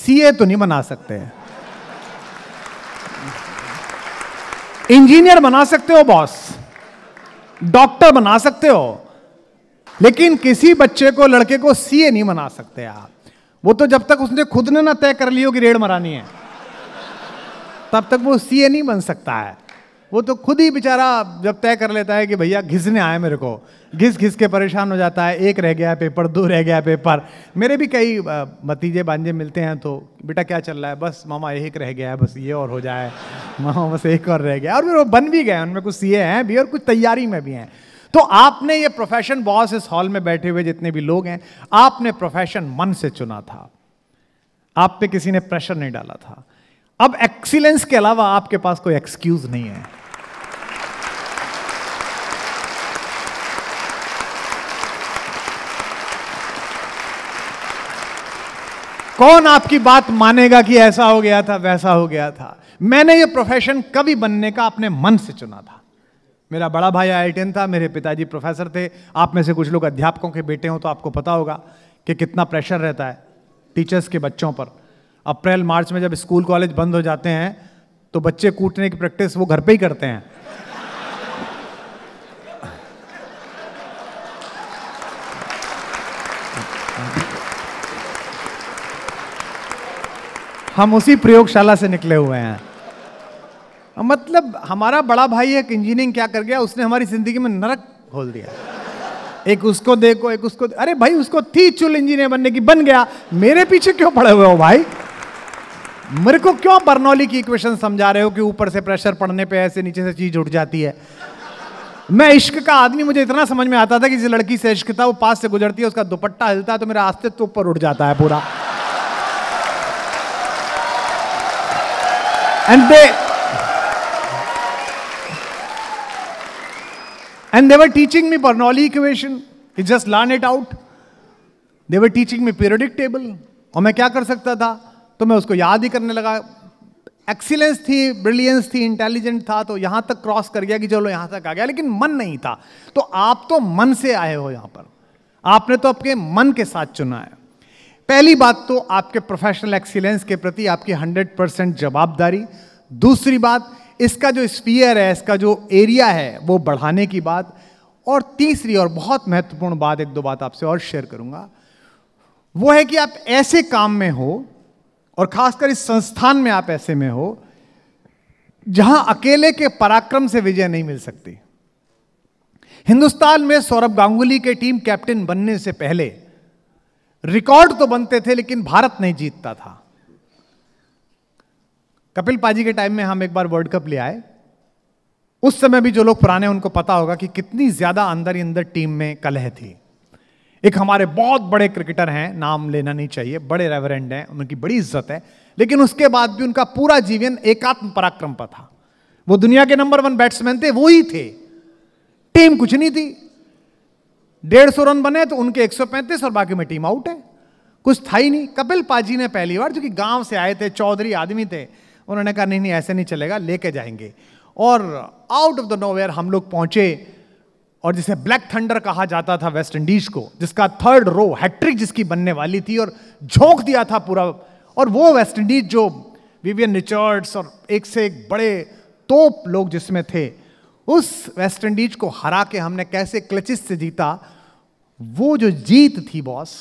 सीए तो नहीं बना सकते इंजीनियर बना सकते हो बॉस डॉक्टर बना सकते हो लेकिन किसी बच्चे को लड़के को सीए नहीं बना सकते आप वो तो जब तक उसने खुद ने ना तय कर लियो कि रेड मरानी है तब तक वो सीए नहीं बन सकता है वो तो खुद ही बेचारा जब तय कर लेता है कि भैया घिसने आए मेरे को घिस घिस के परेशान हो जाता है एक रह गया पेपर दो रह गया पेपर मेरे भी कई भतीजे बांझे मिलते हैं तो बेटा क्या चल रहा है बस मामा एक रह गया है बस ये और हो जाए मामा बस एक और रह गया और फिर वो बन भी गए उनमें कुछ सीए हैं भी और कुछ तैयारी में भी हैं तो आपने ये प्रोफेशन बॉस इस हॉल में बैठे हुए जितने भी लोग हैं आपने प्रोफेशन मन से चुना था आप पे किसी ने प्रेशर नहीं डाला था अब एक्सीलेंस के अलावा आपके पास कोई एक्सक्यूज नहीं है कौन आपकी बात मानेगा कि ऐसा हो गया था वैसा हो गया था मैंने ये प्रोफेशन कभी बनने का अपने मन से चुना था मेरा बड़ा भाई आई था मेरे पिताजी प्रोफेसर थे आप में से कुछ लोग अध्यापकों के बेटे हों तो आपको पता होगा कि कितना प्रेशर रहता है टीचर्स के बच्चों पर अप्रैल मार्च में जब स्कूल कॉलेज बंद हो जाते हैं तो बच्चे कूटने की प्रैक्टिस वो घर पे ही करते हैं हम उसी प्रयोगशाला से निकले हुए हैं मतलब हमारा बड़ा भाई एक इंजीनियरिंग क्या कर गया उसने हमारी जिंदगी में नरक खोल दिया एक उसको देखो एक उसको अरे भाई उसको थी चुल इंजीनियर बनने की बन गया मेरे पीछे क्यों पड़े हुए हो भाई मेरे को क्यों बर्नौली की इक्वेशन समझा रहे हो कि ऊपर से प्रेशर पड़ने पे ऐसे नीचे से चीज उठ जाती है मैं इश्क का आदमी मुझे इतना समझ में आता था कि जिस लड़की से इश्क था वो पास से गुजरती है उसका दुपट्टा हिलता है तो मेरा अस्तित्व तो ऊपर उठ जाता है पूरा and they And they were teaching me Bernoulli equation. You just learn it out. They were teaching me periodic table. aur main kya kar sakta tha to main usko yaad hi karne laga excellence थी brilliance थी intelligent था तो यहां तक cross कर गया कि चलो यहां तक आ गया लेकिन मन नहीं था तो आप तो मन से आए हो यहां पर आपने तो आपके मन के साथ चुना है पहली बात तो आपके प्रोफेशनल एक्सीलेंस के प्रति आपकी 100 परसेंट जवाबदारी दूसरी बात इसका जो स्पीयर है इसका जो एरिया है वो बढ़ाने की बात और तीसरी और बहुत महत्वपूर्ण बात एक दो बात आपसे और शेयर करूंगा वो है कि आप ऐसे काम में हो और खासकर इस संस्थान में आप ऐसे में हो जहां अकेले के पराक्रम से विजय नहीं मिल सकती हिंदुस्तान में सौरभ गांगुली के टीम कैप्टन बनने से पहले रिकॉर्ड तो बनते थे लेकिन भारत नहीं जीतता था कपिल पाजी के टाइम में हम एक बार वर्ल्ड कप ले आए उस समय भी जो लोग पुराने उनको पता होगा कि कितनी ज्यादा अंदर ही अंदर टीम में कलह थी एक हमारे बहुत बड़े क्रिकेटर हैं नाम लेना नहीं चाहिए बड़े रेवरेंड हैं उनकी बड़ी इज्जत है लेकिन उसके बाद भी उनका पूरा जीवन एकात्म पराक्रम पर था वो दुनिया के नंबर वन बैट्समैन थे वो ही थे टीम कुछ नहीं थी डेढ़ सौ रन बने तो उनके एक और बाकी में टीम आउट है कुछ था ही नहीं कपिल पाजी ने पहली बार जो कि गांव से आए थे चौधरी आदमी थे उन्होंने कहा नहीं नहीं ऐसे नहीं चलेगा लेके जाएंगे और आउट ऑफ द नोवेयर हम लोग पहुंचे और जिसे ब्लैक थंडर कहा जाता था वेस्ट इंडीज को जिसका थर्ड रो हैट्रिक जिसकी बनने वाली थी और झोंक दिया था पूरा और वो वेस्ट इंडीज जो विवियन रिचर्ड्स और एक से एक बड़े तोप लोग जिसमें थे उस वेस्ट इंडीज को हरा के हमने कैसे क्लचिस से जीता वो जो जीत थी बॉस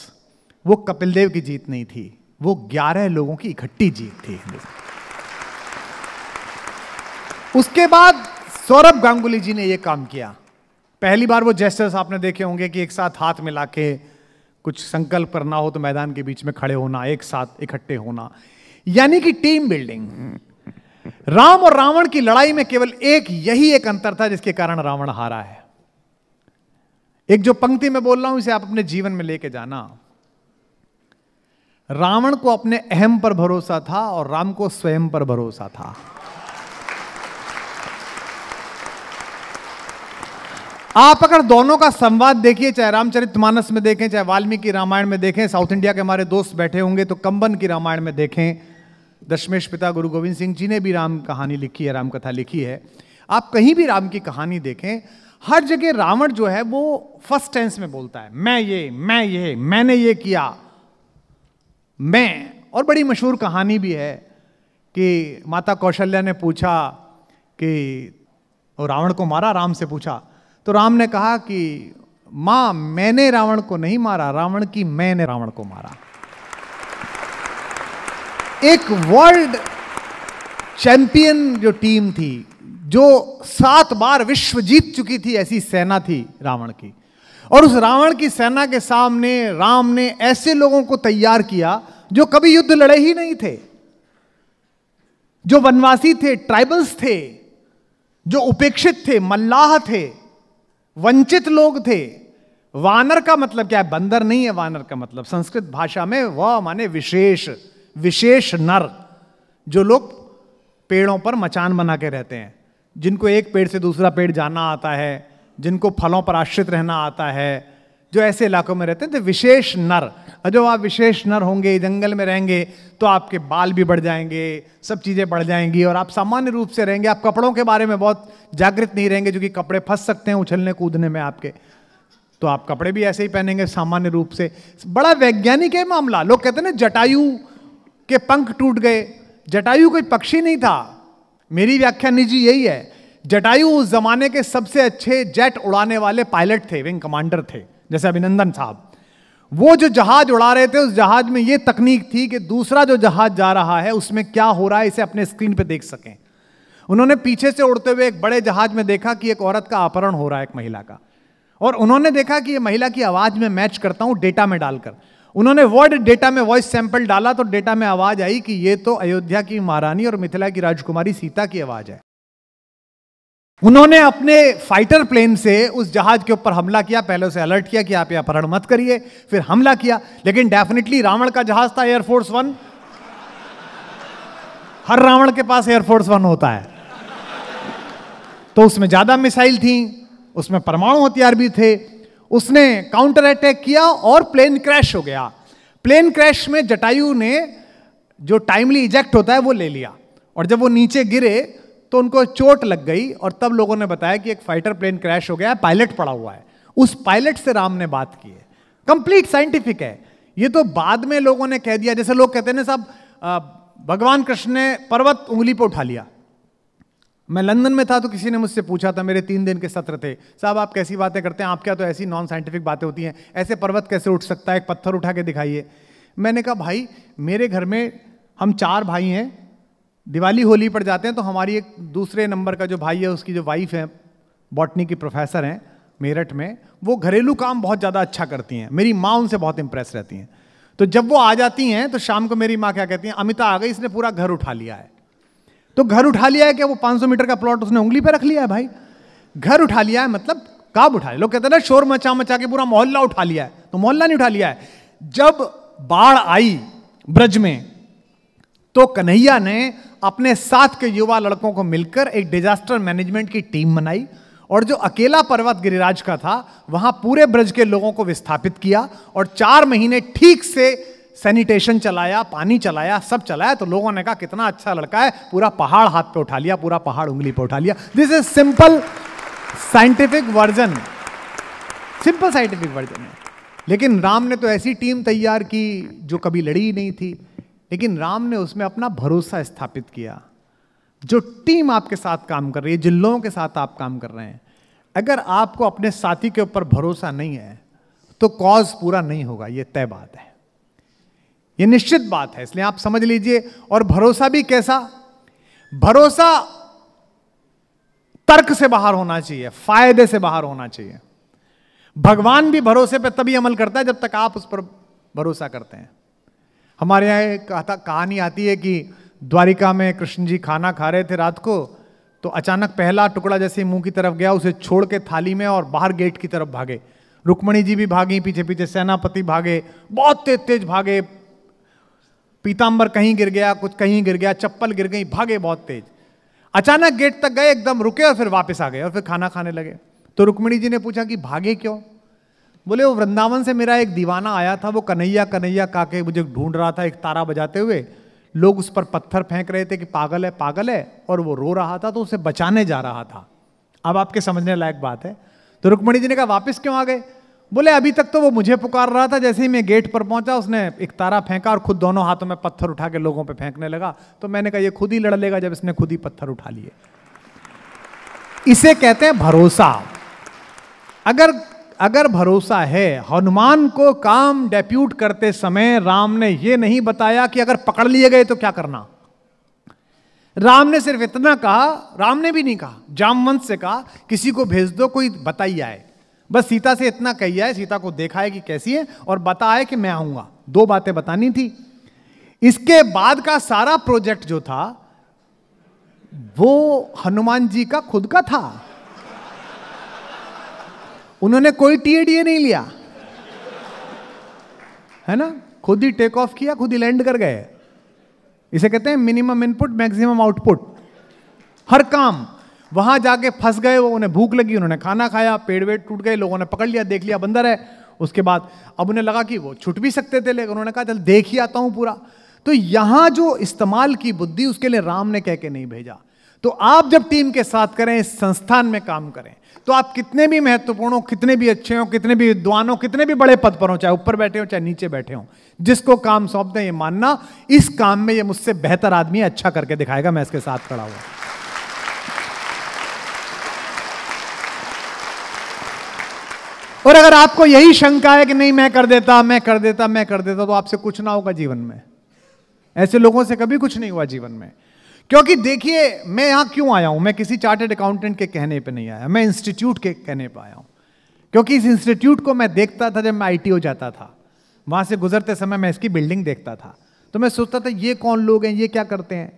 वो कपिल देव की जीत नहीं थी वो ग्यारह लोगों की इकट्ठी जीत थी उसके बाद सौरभ गांगुली जी ने ये काम किया पहली बार वो जेस्टर्स आपने देखे होंगे कि एक साथ हाथ मिला के कुछ संकल्प करना हो तो मैदान के बीच में खड़े होना एक साथ इकट्ठे होना यानी कि टीम बिल्डिंग राम और रावण की लड़ाई में केवल एक यही एक अंतर था जिसके कारण रावण हारा है एक जो पंक्ति में बोल रहा हूं इसे आप अपने जीवन में लेके जाना रावण को अपने अहम पर भरोसा था और राम को स्वयं पर भरोसा था आप अगर दोनों का संवाद देखिए चाहे रामचरितमानस में देखें चाहे वाल्मीकि रामायण में देखें साउथ इंडिया के हमारे दोस्त बैठे होंगे तो कंबन की रामायण में देखें दशमेश पिता गुरु गोविंद सिंह जी ने भी राम कहानी लिखी है राम कथा लिखी है आप कहीं भी राम की कहानी देखें हर जगह रावण जो है वो फर्स्ट टेंस में बोलता है मैं ये मैं ये मैंने ये किया मैं और बड़ी मशहूर कहानी भी है कि माता कौशल्या ने पूछा कि रावण को मारा राम से पूछा तो राम ने कहा कि मां मैंने रावण को नहीं मारा रावण की मैंने रावण को मारा एक वर्ल्ड चैंपियन जो टीम थी जो सात बार विश्व जीत चुकी थी ऐसी सेना थी रावण की और उस रावण की सेना के सामने राम ने ऐसे लोगों को तैयार किया जो कभी युद्ध लड़े ही नहीं थे जो वनवासी थे ट्राइबल्स थे जो उपेक्षित थे मल्लाह थे वंचित लोग थे वानर का मतलब क्या है बंदर नहीं है वानर का मतलब संस्कृत भाषा में व माने विशेष विशेष नर जो लोग पेड़ों पर मचान बना के रहते हैं जिनको एक पेड़ से दूसरा पेड़ जाना आता है जिनको फलों पर आश्रित रहना आता है जो ऐसे इलाकों में रहते हैं तो विशेष नर जब आप विशेष नर होंगे जंगल में रहेंगे तो आपके बाल भी बढ़ जाएंगे सब चीज़ें बढ़ जाएंगी और आप सामान्य रूप से रहेंगे आप कपड़ों के बारे में बहुत जागृत नहीं रहेंगे जो कि कपड़े फंस सकते हैं उछलने कूदने में आपके तो आप कपड़े भी ऐसे ही पहनेंगे सामान्य रूप से बड़ा वैज्ञानिक है मामला लोग कहते हैं ना जटायु के पंख टूट गए जटायु कोई पक्षी नहीं था मेरी व्याख्या निजी यही है जटायु उस जमाने के सबसे अच्छे जेट उड़ाने वाले पायलट थे विंग कमांडर थे जैसे अभिनंदन साहब वो जो जहाज उड़ा रहे थे उस जहाज में ये तकनीक थी कि दूसरा जो जहाज जा रहा है उसमें क्या हो रहा है इसे अपने स्क्रीन पे देख सकें उन्होंने पीछे से उड़ते हुए एक बड़े जहाज में देखा कि एक औरत का अपहरण हो रहा है एक महिला का और उन्होंने देखा कि ये महिला की आवाज में मैच करता हूं डेटा में डालकर उन्होंने वर्ड डेटा में वॉइस सैंपल डाला तो डेटा में आवाज आई कि ये तो अयोध्या की महारानी और मिथिला की राजकुमारी सीता की आवाज है उन्होंने अपने फाइटर प्लेन से उस जहाज के ऊपर हमला किया पहले उसे अलर्ट किया कि आप यह अपहरण मत करिए फिर हमला किया लेकिन डेफिनेटली रावण का जहाज था एयरफोर्स वन हर रावण के पास एयरफोर्स वन होता है तो उसमें ज्यादा मिसाइल थी उसमें परमाणु हथियार भी थे उसने काउंटर अटैक किया और प्लेन क्रैश हो गया प्लेन क्रैश में जटायु ने जो टाइमली इजेक्ट होता है वो ले लिया और जब वो नीचे गिरे तो उनको चोट लग गई और तब लोगों ने बताया कि एक फाइटर प्लेन क्रैश हो गया पायलट पड़ा हुआ है उस पायलट से राम ने बात की है कंप्लीट साइंटिफिक है ये तो बाद में लोगों ने कह दिया जैसे लोग कहते हैं ना साहब भगवान कृष्ण ने पर्वत उंगली पर उठा लिया मैं लंदन में था तो किसी ने मुझसे पूछा था मेरे तीन दिन के सत्र थे साहब आप कैसी बातें करते हैं आप क्या तो ऐसी नॉन साइंटिफिक बातें होती हैं ऐसे पर्वत कैसे उठ सकता है एक पत्थर उठा के दिखाइए मैंने कहा भाई मेरे घर में हम चार भाई हैं दिवाली होली पर जाते हैं तो हमारी एक दूसरे नंबर का जो भाई है उसकी जो वाइफ है बॉटनी की प्रोफेसर हैं मेरठ में वो घरेलू काम बहुत ज़्यादा अच्छा करती हैं मेरी माँ उनसे बहुत इंप्रेस रहती हैं तो जब वो आ जाती हैं तो शाम को मेरी माँ क्या कहती हैं अमिता आ गई इसने पूरा घर उठा लिया है तो घर उठा लिया है क्या वो 500 मीटर का प्लॉट उसने उंगली पर रख लिया है भाई घर उठा लिया है मतलब काब उठा लिया लोग कहते हैं ना शोर मचा मचा के पूरा मोहल्ला उठा लिया है तो मोहल्ला नहीं उठा लिया है जब बाढ़ आई ब्रज में तो कन्हैया ने अपने साथ के युवा लड़कों को मिलकर एक डिजास्टर मैनेजमेंट की टीम बनाई और जो अकेला पर्वत गिरिराज का था वहां पूरे ब्रज के लोगों को विस्थापित किया और चार महीने ठीक से सैनिटेशन चलाया पानी चलाया सब चलाया तो लोगों ने कहा कितना अच्छा लड़का है पूरा पहाड़ हाथ पे उठा लिया पूरा पहाड़ उंगली पे उठा लिया this is simple scientific version simple scientific version है लेकिन राम ने तो ऐसी टीम तैयार की जो कभी लड़ी ही नहीं थी लेकिन राम ने उसमें अपना भरोसा स्थापित किया जो टीम आपके साथ काम कर रही है जिन लोगों के साथ आप काम कर रहे हैं अगर आपको अपने साथी के ऊपर भरोसा नहीं है तो कॉज पूरा नहीं होगा ये तय बात है ये निश्चित बात है इसलिए आप समझ लीजिए और भरोसा भी कैसा भरोसा तर्क से बाहर होना चाहिए फायदे से बाहर होना चाहिए भगवान भी भरोसे पर तभी अमल करता है जब तक आप उस पर भरोसा करते हैं हमारे यहाँ एक कहानी आती है कि द्वारिका में कृष्ण जी खाना खा रहे थे रात को तो अचानक पहला टुकड़ा जैसे मुंह की तरफ गया उसे छोड़ के थाली में और बाहर गेट की तरफ भागे रुक्मणी जी भी भागी पीछे पीछे सेनापति भागे बहुत तेज तेज भागे पीताम्बर कहीं गिर गया कुछ कहीं गिर गया चप्पल गिर गई भागे बहुत तेज अचानक गेट तक गए एकदम रुके और फिर वापस आ गए और फिर खाना खाने लगे तो रुक्मिणी जी ने पूछा कि भागे क्यों बोले वो वृंदावन से मेरा एक दीवाना आया था वो कन्हैया कन्हैया काके मुझे ढूंढ रहा था एक तारा बजाते हुए लोग उस पर पत्थर फेंक रहे थे कि पागल है पागल है और वो रो रहा था तो उसे बचाने जा रहा था अब आपके समझने लायक बात है तो रुक्मणी जी ने कहा वापस क्यों आ गए बोले अभी तक तो वो मुझे पुकार रहा था जैसे ही मैं गेट पर पहुंचा उसने एक तारा फेंका और खुद दोनों हाथों में पत्थर उठा के लोगों पर फेंकने लगा तो मैंने कहा ये खुद ही लड़ लेगा जब इसने खुद ही पत्थर उठा लिए इसे कहते हैं भरोसा अगर अगर भरोसा है हनुमान को काम डेप्यूट करते समय राम ने यह नहीं बताया कि अगर पकड़ लिए गए तो क्या करना राम ने सिर्फ इतना कहा राम ने भी नहीं कहा जामवंत से कहा किसी को भेज दो कोई बताइए आए बस सीता से इतना कही है सीता को देखा है कि कैसी है और बता है कि मैं आऊंगा दो बातें बतानी थी इसके बाद का सारा प्रोजेक्ट जो था वो हनुमान जी का खुद का था उन्होंने कोई टीएडीए नहीं लिया है ना खुद ही टेक ऑफ किया खुद ही लैंड कर गए इसे कहते हैं मिनिमम इनपुट मैक्सिमम आउटपुट हर काम वहां जाके फंस गए वो उन्हें भूख लगी उन्होंने खाना खाया पेड़ वेड़ टूट गए लोगों ने पकड़ लिया देख लिया बंदर है उसके बाद अब उन्हें लगा कि वो छुट भी सकते थे लेकिन उन्होंने कहा चल देख ही आता हूं पूरा तो यहां जो इस्तेमाल की बुद्धि उसके लिए राम ने कह के नहीं भेजा तो आप जब टीम के साथ करें इस संस्थान में काम करें तो आप कितने भी महत्वपूर्ण हो कितने भी अच्छे हो कितने भी विद्वान हो कितने भी बड़े पद पर हो चाहे ऊपर बैठे हो चाहे नीचे बैठे हो जिसको काम सौंप दें ये मानना इस काम में ये मुझसे बेहतर आदमी अच्छा करके दिखाएगा मैं इसके साथ खड़ा हुआ और अगर आपको यही शंका है कि नहीं मैं कर देता मैं कर देता मैं कर देता तो आपसे कुछ ना होगा जीवन में ऐसे लोगों से कभी कुछ नहीं हुआ जीवन में क्योंकि देखिए मैं यहाँ क्यों आया हूँ मैं किसी चार्टेड अकाउंटेंट के कहने पे नहीं आया मैं इंस्टीट्यूट के कहने पे आया हूँ क्योंकि इस इंस्टीट्यूट को मैं देखता था जब मैं आईटी जाता था वहाँ से गुजरते समय मैं इसकी बिल्डिंग देखता था तो मैं सोचता था ये कौन लोग हैं ये क्या करते हैं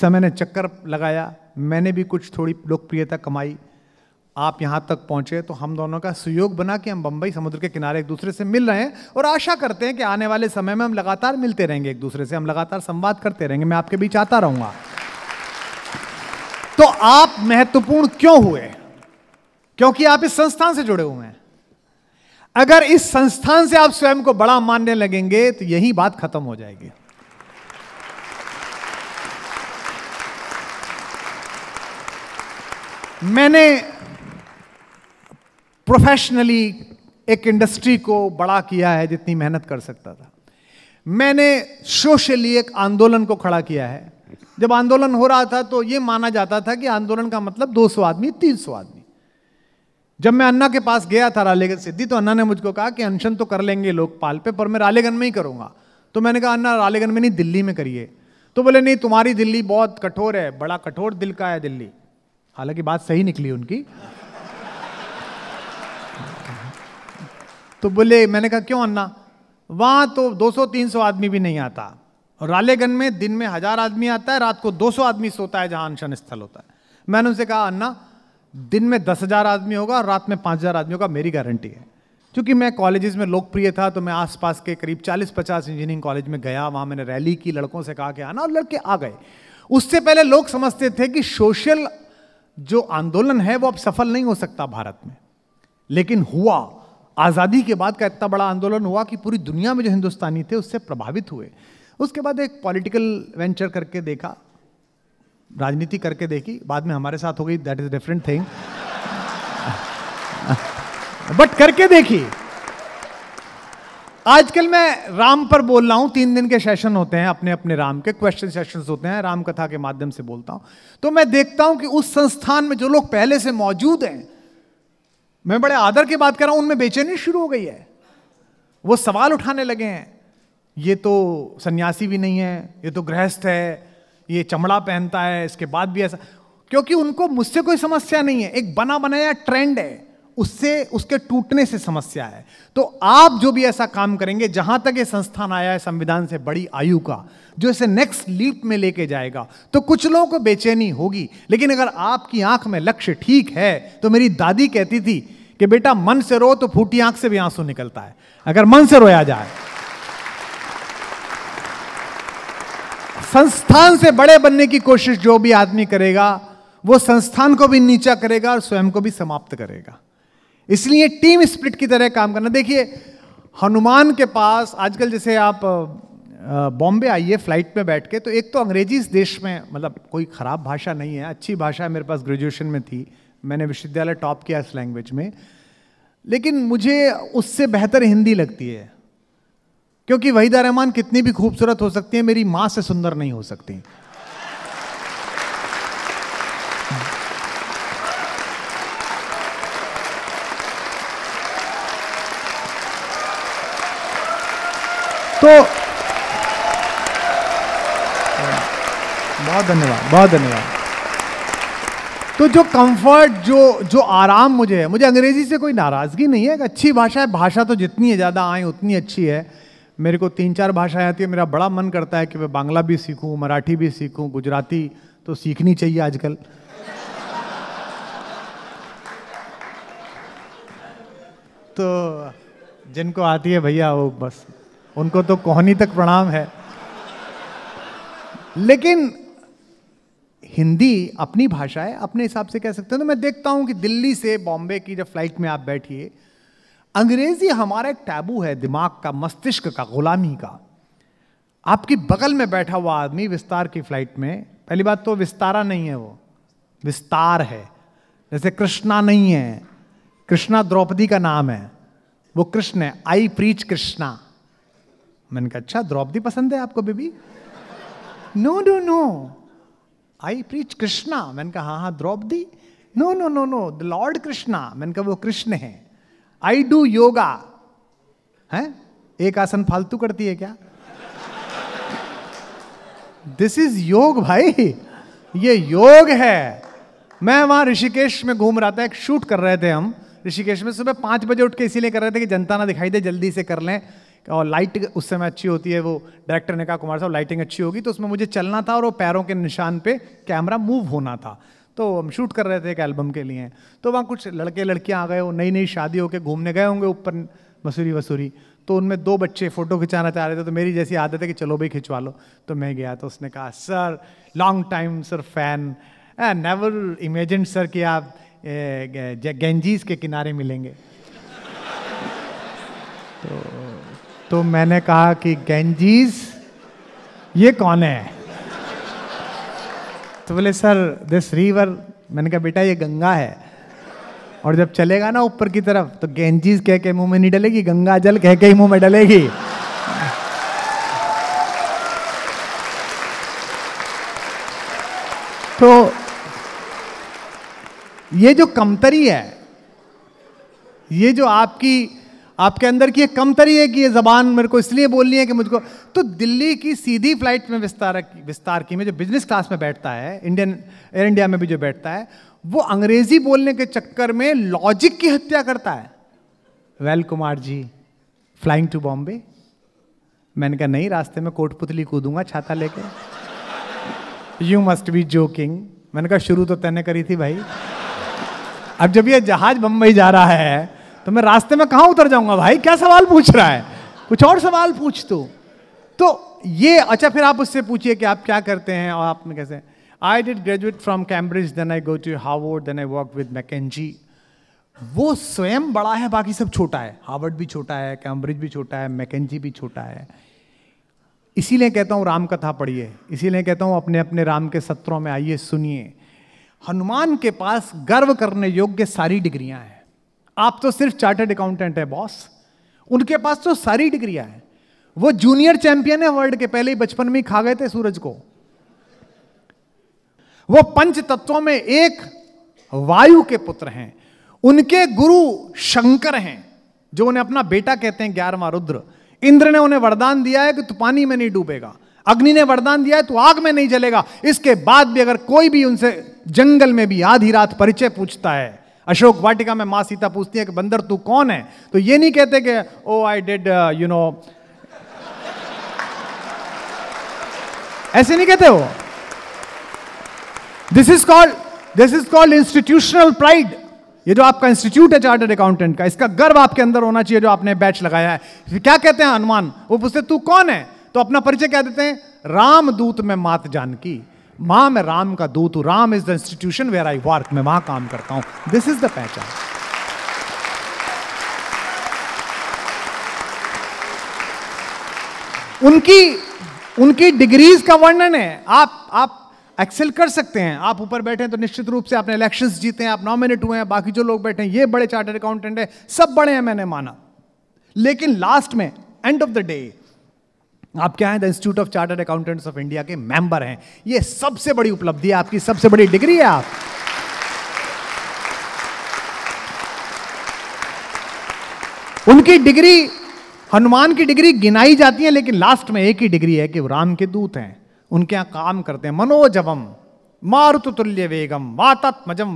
समय ने चक्कर लगाया मैंने भी कुछ थोड़ी लोकप्रियता कमाई आप यहां तक पहुंचे तो हम दोनों का सुयोग बना कि हम बंबई समुद्र के किनारे एक दूसरे से मिल रहे हैं और आशा करते हैं कि आने वाले समय में हम लगातार मिलते रहेंगे एक दूसरे से हम लगातार संवाद करते रहेंगे मैं आपके बीच आता रहूंगा तो आप महत्वपूर्ण क्यों हुए क्योंकि आप इस संस्थान से जुड़े हुए हैं अगर इस संस्थान से आप स्वयं को बड़ा मानने लगेंगे तो यही बात खत्म हो जाएगी मैंने प्रोफेशनली एक इंडस्ट्री को बड़ा किया है जितनी मेहनत कर सकता था मैंने सोशली एक आंदोलन को खड़ा किया है जब आंदोलन हो रहा था तो यह माना जाता था कि आंदोलन का मतलब 200 आदमी 300 आदमी जब मैं अन्ना के पास गया था रालेगन सिद्धि तो अन्ना ने मुझको कहा कि अनशन तो कर लेंगे लोकपाल पे पर मैं रालेगन में ही करूंगा तो मैंने कहा अन्ना रालेगन में नहीं दिल्ली में करिए तो बोले नहीं तुम्हारी दिल्ली बहुत कठोर है बड़ा कठोर दिल का है दिल्ली हालांकि बात सही निकली उनकी तो बोले मैंने कहा क्यों अन्ना वहाँ तो 200-300 आदमी भी नहीं आता और रालेगंज में दिन में हजार आदमी आता है रात को 200 आदमी सोता है जहाँ अनशन स्थल होता है मैंने उनसे कहा अन्ना दिन में दस हजार आदमी होगा और रात में पांच हजार आदमी होगा मेरी गारंटी है क्योंकि मैं कॉलेजेस में लोकप्रिय था तो मैं आसपास के करीब 40-50 इंजीनियरिंग कॉलेज में गया वहाँ मैंने रैली की लड़कों से कहा कि आना और लड़के आ गए उससे पहले लोग समझते थे कि सोशल जो आंदोलन है वो अब सफल नहीं हो सकता भारत में लेकिन हुआ आज़ादी के बाद का इतना बड़ा आंदोलन हुआ कि पूरी दुनिया में जो हिंदुस्तानी थे उससे प्रभावित हुए उसके बाद एक पॉलिटिकल वेंचर करके देखा राजनीति करके देखी बाद में हमारे साथ हो गई that is different thing but करके देखी आजकल मैं राम पर बोल रहा हूं तीन दिन के सेशन होते हैं अपने अपने राम के क्वेश्चन सेशंस होते हैं राम कथा के माध्यम से बोलता हूं तो मैं देखता हूं कि उस संस्थान में जो लोग पहले से मौजूद हैं मैं बड़े आदर की बात कर रहा हूं उनमें बेचैनी शुरू हो गई है वो सवाल उठाने लगे हैं ये तो सन्यासी भी नहीं है ये तो गृहस्थ है ये चमड़ा पहनता है इसके बाद भी ऐसा क्योंकि उनको मुझसे कोई समस्या नहीं है एक बना बनाया ट्रेंड है उससे उसके टूटने से समस्या है तो आप जो भी ऐसा काम करेंगे जहां तक ये संस्थान आया है संविधान से बड़ी आयु का जो इसे नेक्स्ट लीप में लेके जाएगा तो कुछ लोगों को बेचैनी होगी लेकिन अगर आपकी आंख में लक्ष्य ठीक है तो मेरी दादी कहती थी कि बेटा मन से रो तो फूटी आंख से भी आंसू निकलता है अगर मन से रोया जाए संस्थान से बड़े बनने की कोशिश जो भी आदमी करेगा वो संस्थान को भी नीचा करेगा और स्वयं को भी समाप्त करेगा इसलिए टीम स्प्रिट की तरह काम करना देखिए हनुमान के पास आजकल जैसे आप बॉम्बे आइए फ्लाइट में बैठ के तो एक तो अंग्रेजी इस देश में मतलब कोई ख़राब भाषा नहीं है अच्छी भाषा मेरे पास ग्रेजुएशन में थी मैंने विश्वविद्यालय टॉप किया इस लैंग्वेज में लेकिन मुझे उससे बेहतर हिंदी लगती है क्योंकि वहीदा रहमान कितनी भी खूबसूरत हो सकती है मेरी माँ से सुंदर नहीं हो सकती तो बहुत धन्यवाद बहुत धन्यवाद तो जो कंफर्ट जो जो आराम मुझे है मुझे अंग्रेजी से कोई नाराज़गी नहीं है अच्छी भाषा है भाषा तो जितनी है ज़्यादा आए उतनी अच्छी है मेरे को तीन चार भाषाएं आती है मेरा बड़ा मन करता है कि मैं बांग्ला भी सीखूं मराठी भी सीखूं गुजराती तो सीखनी चाहिए आजकल तो जिनको आती है भैया वो बस उनको तो कोहनी तक प्रणाम है लेकिन हिंदी अपनी भाषा है अपने हिसाब से कह सकते हैं तो मैं देखता हूं कि दिल्ली से बॉम्बे की जब फ्लाइट में आप बैठिए अंग्रेजी हमारा एक टैबू है दिमाग का मस्तिष्क का गुलामी का आपकी बगल में बैठा हुआ आदमी विस्तार की फ्लाइट में पहली बात तो विस्तारा नहीं है वो विस्तार है जैसे कृष्णा नहीं है कृष्णा द्रौपदी का नाम है वो कृष्ण है आई प्रीच कृष्णा मैंने कहा अच्छा द्रौपदी पसंद है आपको baby no no no I preach Krishna मैंने कहा हाँ हाँ Draupadi no no no no the lord Krishna मैंने कहा वो कृष्ण है आई डू योगा है एक आसन फालतू करती है क्या दिस इज योग भाई ये योग है मैं वहां ऋषिकेश में घूम रहा था एक शूट कर रहे थे हम ऋषिकेश में सुबह पांच बजे उठ के इसीलिए कर रहे थे कि जनता ना दिखाई दे जल्दी से कर लें और लाइट उस समय अच्छी होती है वो डायरेक्टर ने कहा कुमार साहब लाइटिंग अच्छी होगी तो उसमें मुझे चलना था और वो पैरों के निशान पे कैमरा मूव होना था तो हम शूट कर रहे थे एक एल्बम के लिए तो वहाँ कुछ लड़के लड़कियाँ आ गए हो नई नई शादी होकर घूमने गए होंगे ऊपर मसूरी वसूरी तो उनमें दो बच्चे फ़ोटो खिंचाना चाह रहे थे तो मेरी जैसी आदत है कि चलो भाई खिंचवा लो तो मैं गया तो उसने कहा sir long time sir fan never imagine sir कि आप eh, गेंजीज के किनारे मिलेंगे तो तो मैंने कहा कि गेंजीज ये कौन है तो बोले सर दिस रिवर मैंने कहा बेटा ये गंगा है और जब चलेगा ना ऊपर की तरफ तो गेंजीज कह के मुंह में नहीं डलेगी गंगा जल कह के ही मुंह में डलेगी तो ये जो कमतरी है ये जो आपकी आपके अंदर की एक कमतरी है कि ये ज़बान मेरे को इसलिए बोलनी है कि मुझको तो दिल्ली की सीधी फ्लाइट में विस्तार विस्तार की में जो बिजनेस क्लास में बैठता है इंडियन एयर इंडिया में भी जो बैठता है वो अंग्रेजी बोलने के चक्कर में लॉजिक की हत्या करता है well Kumar ji flying to Bombay मैंने कहा नहीं रास्ते में कोटपुतली कूदूंगा छाता लेके यू मस्ट बी जोकिंग मैंने कहा शुरू तो तैने करी थी भाई अब जब ये जहाज बम्बई जा रहा है तो मैं रास्ते में कहाँ उतर जाऊंगा भाई क्या सवाल पूछ रहा है कुछ और सवाल पूछ तो तो ये अच्छा फिर आप उससे पूछिए कि आप क्या करते हैं और आप में कैसे I did graduate from Cambridge then I go to Harvard then I work with McKinsey वो स्वयं बड़ा है बाकी सब छोटा है हार्वर्ड भी छोटा है कैम्ब्रिज भी छोटा है मैकेजी भी छोटा है इसीलिए कहता हूँ राम कथा पढ़िए इसीलिए कहता हूँ अपने अपने राम के सत्रों में आइए सुनिए हनुमान के पास गर्व करने योग्य सारी डिग्रियां हैं आप तो सिर्फ चार्टर्ड अकाउंटेंट है बॉस उनके पास तो सारी डिग्रियां हैं वो जूनियर चैंपियन है वर्ल्ड के पहले ही बचपन में खा गए थे सूरज को वो पंच तत्वों में एक वायु के पुत्र हैं उनके गुरु शंकर हैं जो उन्हें अपना बेटा कहते हैं ग्यारहवा रुद्र इंद्र ने उन्हें वरदान दिया है कि तू पानी में नहीं डूबेगा अग्नि ने वरदान दिया है तू आग में नहीं जलेगा इसके बाद भी अगर कोई भी उनसे जंगल में भी आधी रात परिचय पूछता है अशोक वाटिका में माँ सीता पूछती है कि बंदर तू कौन है तो ये नहीं कहते कि oh I did you know ऐसे नहीं कहते वो this is called this is called institutional pride ये जो आपका इंस्टीट्यूट है चार्टर्ड अकाउंटेंट का इसका गर्व आपके अंदर होना चाहिए जो आपने बैच लगाया है क्या कहते हैं हनुमान वो पूछते तू कौन है तो अपना परिचय क्या देते हैं रामदूत में मात जानकी माँ मैं राम का दूत हूँ Ram is the institution where I work मैं वहां काम करता हूँ दिस इज द पहचान उनकी उनकी डिग्रीज का वर्णन है आप आप एक्सेल कर सकते हैं आप ऊपर बैठे हैं तो निश्चित रूप से आपने इलेक्शंस जीते हैं आप नॉमिनेट हुए हैं बाकी जो लोग बैठे हैं ये बड़े चार्टर्ड अकाउंटेंट हैं सब बड़े हैं मैंने माना लेकिन लास्ट में एंड ऑफ द डे आप क्या है the Institute of Chartered Accountants of India के मेंबर हैं ये सबसे बड़ी उपलब्धि है आपकी सबसे बड़ी डिग्री है आप उनकी डिग्री हनुमान की डिग्री गिनाई जाती है लेकिन लास्ट में एक ही डिग्री है कि वो राम के दूत हैं उनके यहां काम करते हैं मनोजवम मारुतुल्य वेगम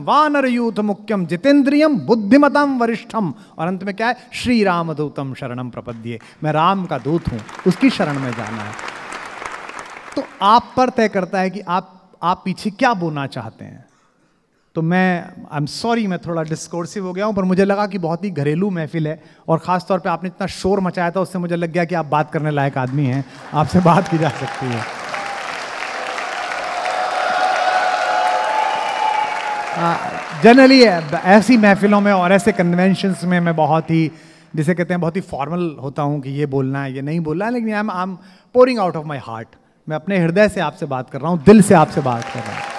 वानर यूथ मुख्यम जितेंद्रियम बुद्धिमतम वरिष्ठम और अंत में क्या है श्री राम दूतम शरणम प्रपद्ये मैं राम का दूत हूँ उसकी शरण में जाना है तो आप पर तय करता है कि आप आप पीछे क्या बोलना चाहते हैं तो मैं आई एम सॉरी मैं थोड़ा डिस्कोर्सिव हो गया हूँ पर मुझे लगा कि बहुत ही घरेलू महफिल है और ख़ास तौर पे आपने इतना शोर मचाया था उससे मुझे लग गया कि आप बात करने लायक आदमी हैं आपसे बात की जा सकती है जनरली हाँ, ऐसी महफिलों में और ऐसे कन्वेंशंस में मैं बहुत ही जिसे कहते हैं बहुत ही फॉर्मल होता हूँ कि ये बोलना है ये नहीं बोलना है लेकिन I am I am pouring out of my heart मैं अपने हृदय से आपसे बात कर रहा हूँ दिल से आपसे बात कर रहा हूँ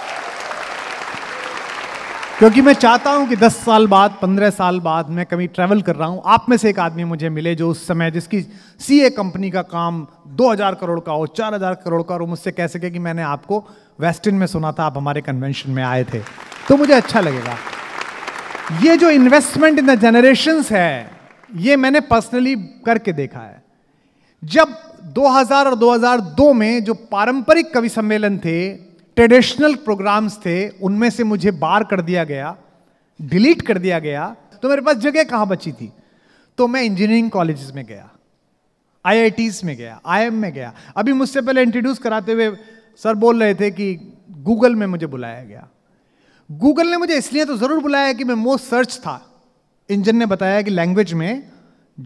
क्योंकि मैं चाहता हूं कि 10 साल बाद 15 साल बाद मैं कभी ट्रैवल कर रहा हूं आप में से एक आदमी मुझे मिले जो उस समय जिसकी सीए कंपनी का काम 2000 करोड़ का हो 4000 करोड़ का और मुझसे कह सके कि मैंने आपको वेस्टर्न में सुना था आप हमारे कन्वेंशन में आए थे तो मुझे अच्छा लगेगा ये जो इन्वेस्टमेंट इन द जनरेशन है ये मैंने पर्सनली करके देखा है जब 2000 और 2002 में जो पारंपरिक कवि सम्मेलन थे ट्रेडिशनल प्रोग्राम्स थे उनमें से मुझे बार कर दिया गया डिलीट कर दिया गया तो मेरे पास जगह कहाँ बची थी तो मैं इंजीनियरिंग कॉलेज में गया आई में गया आई में गया अभी मुझसे पहले इंट्रोड्यूस कराते हुए सर बोल रहे थे कि गूगल में मुझे बुलाया गया गूगल ने मुझे इसलिए तो ज़रूर बुलाया कि मैं मोस्ट सर्च था इंजन ने बताया कि लैंग्वेज में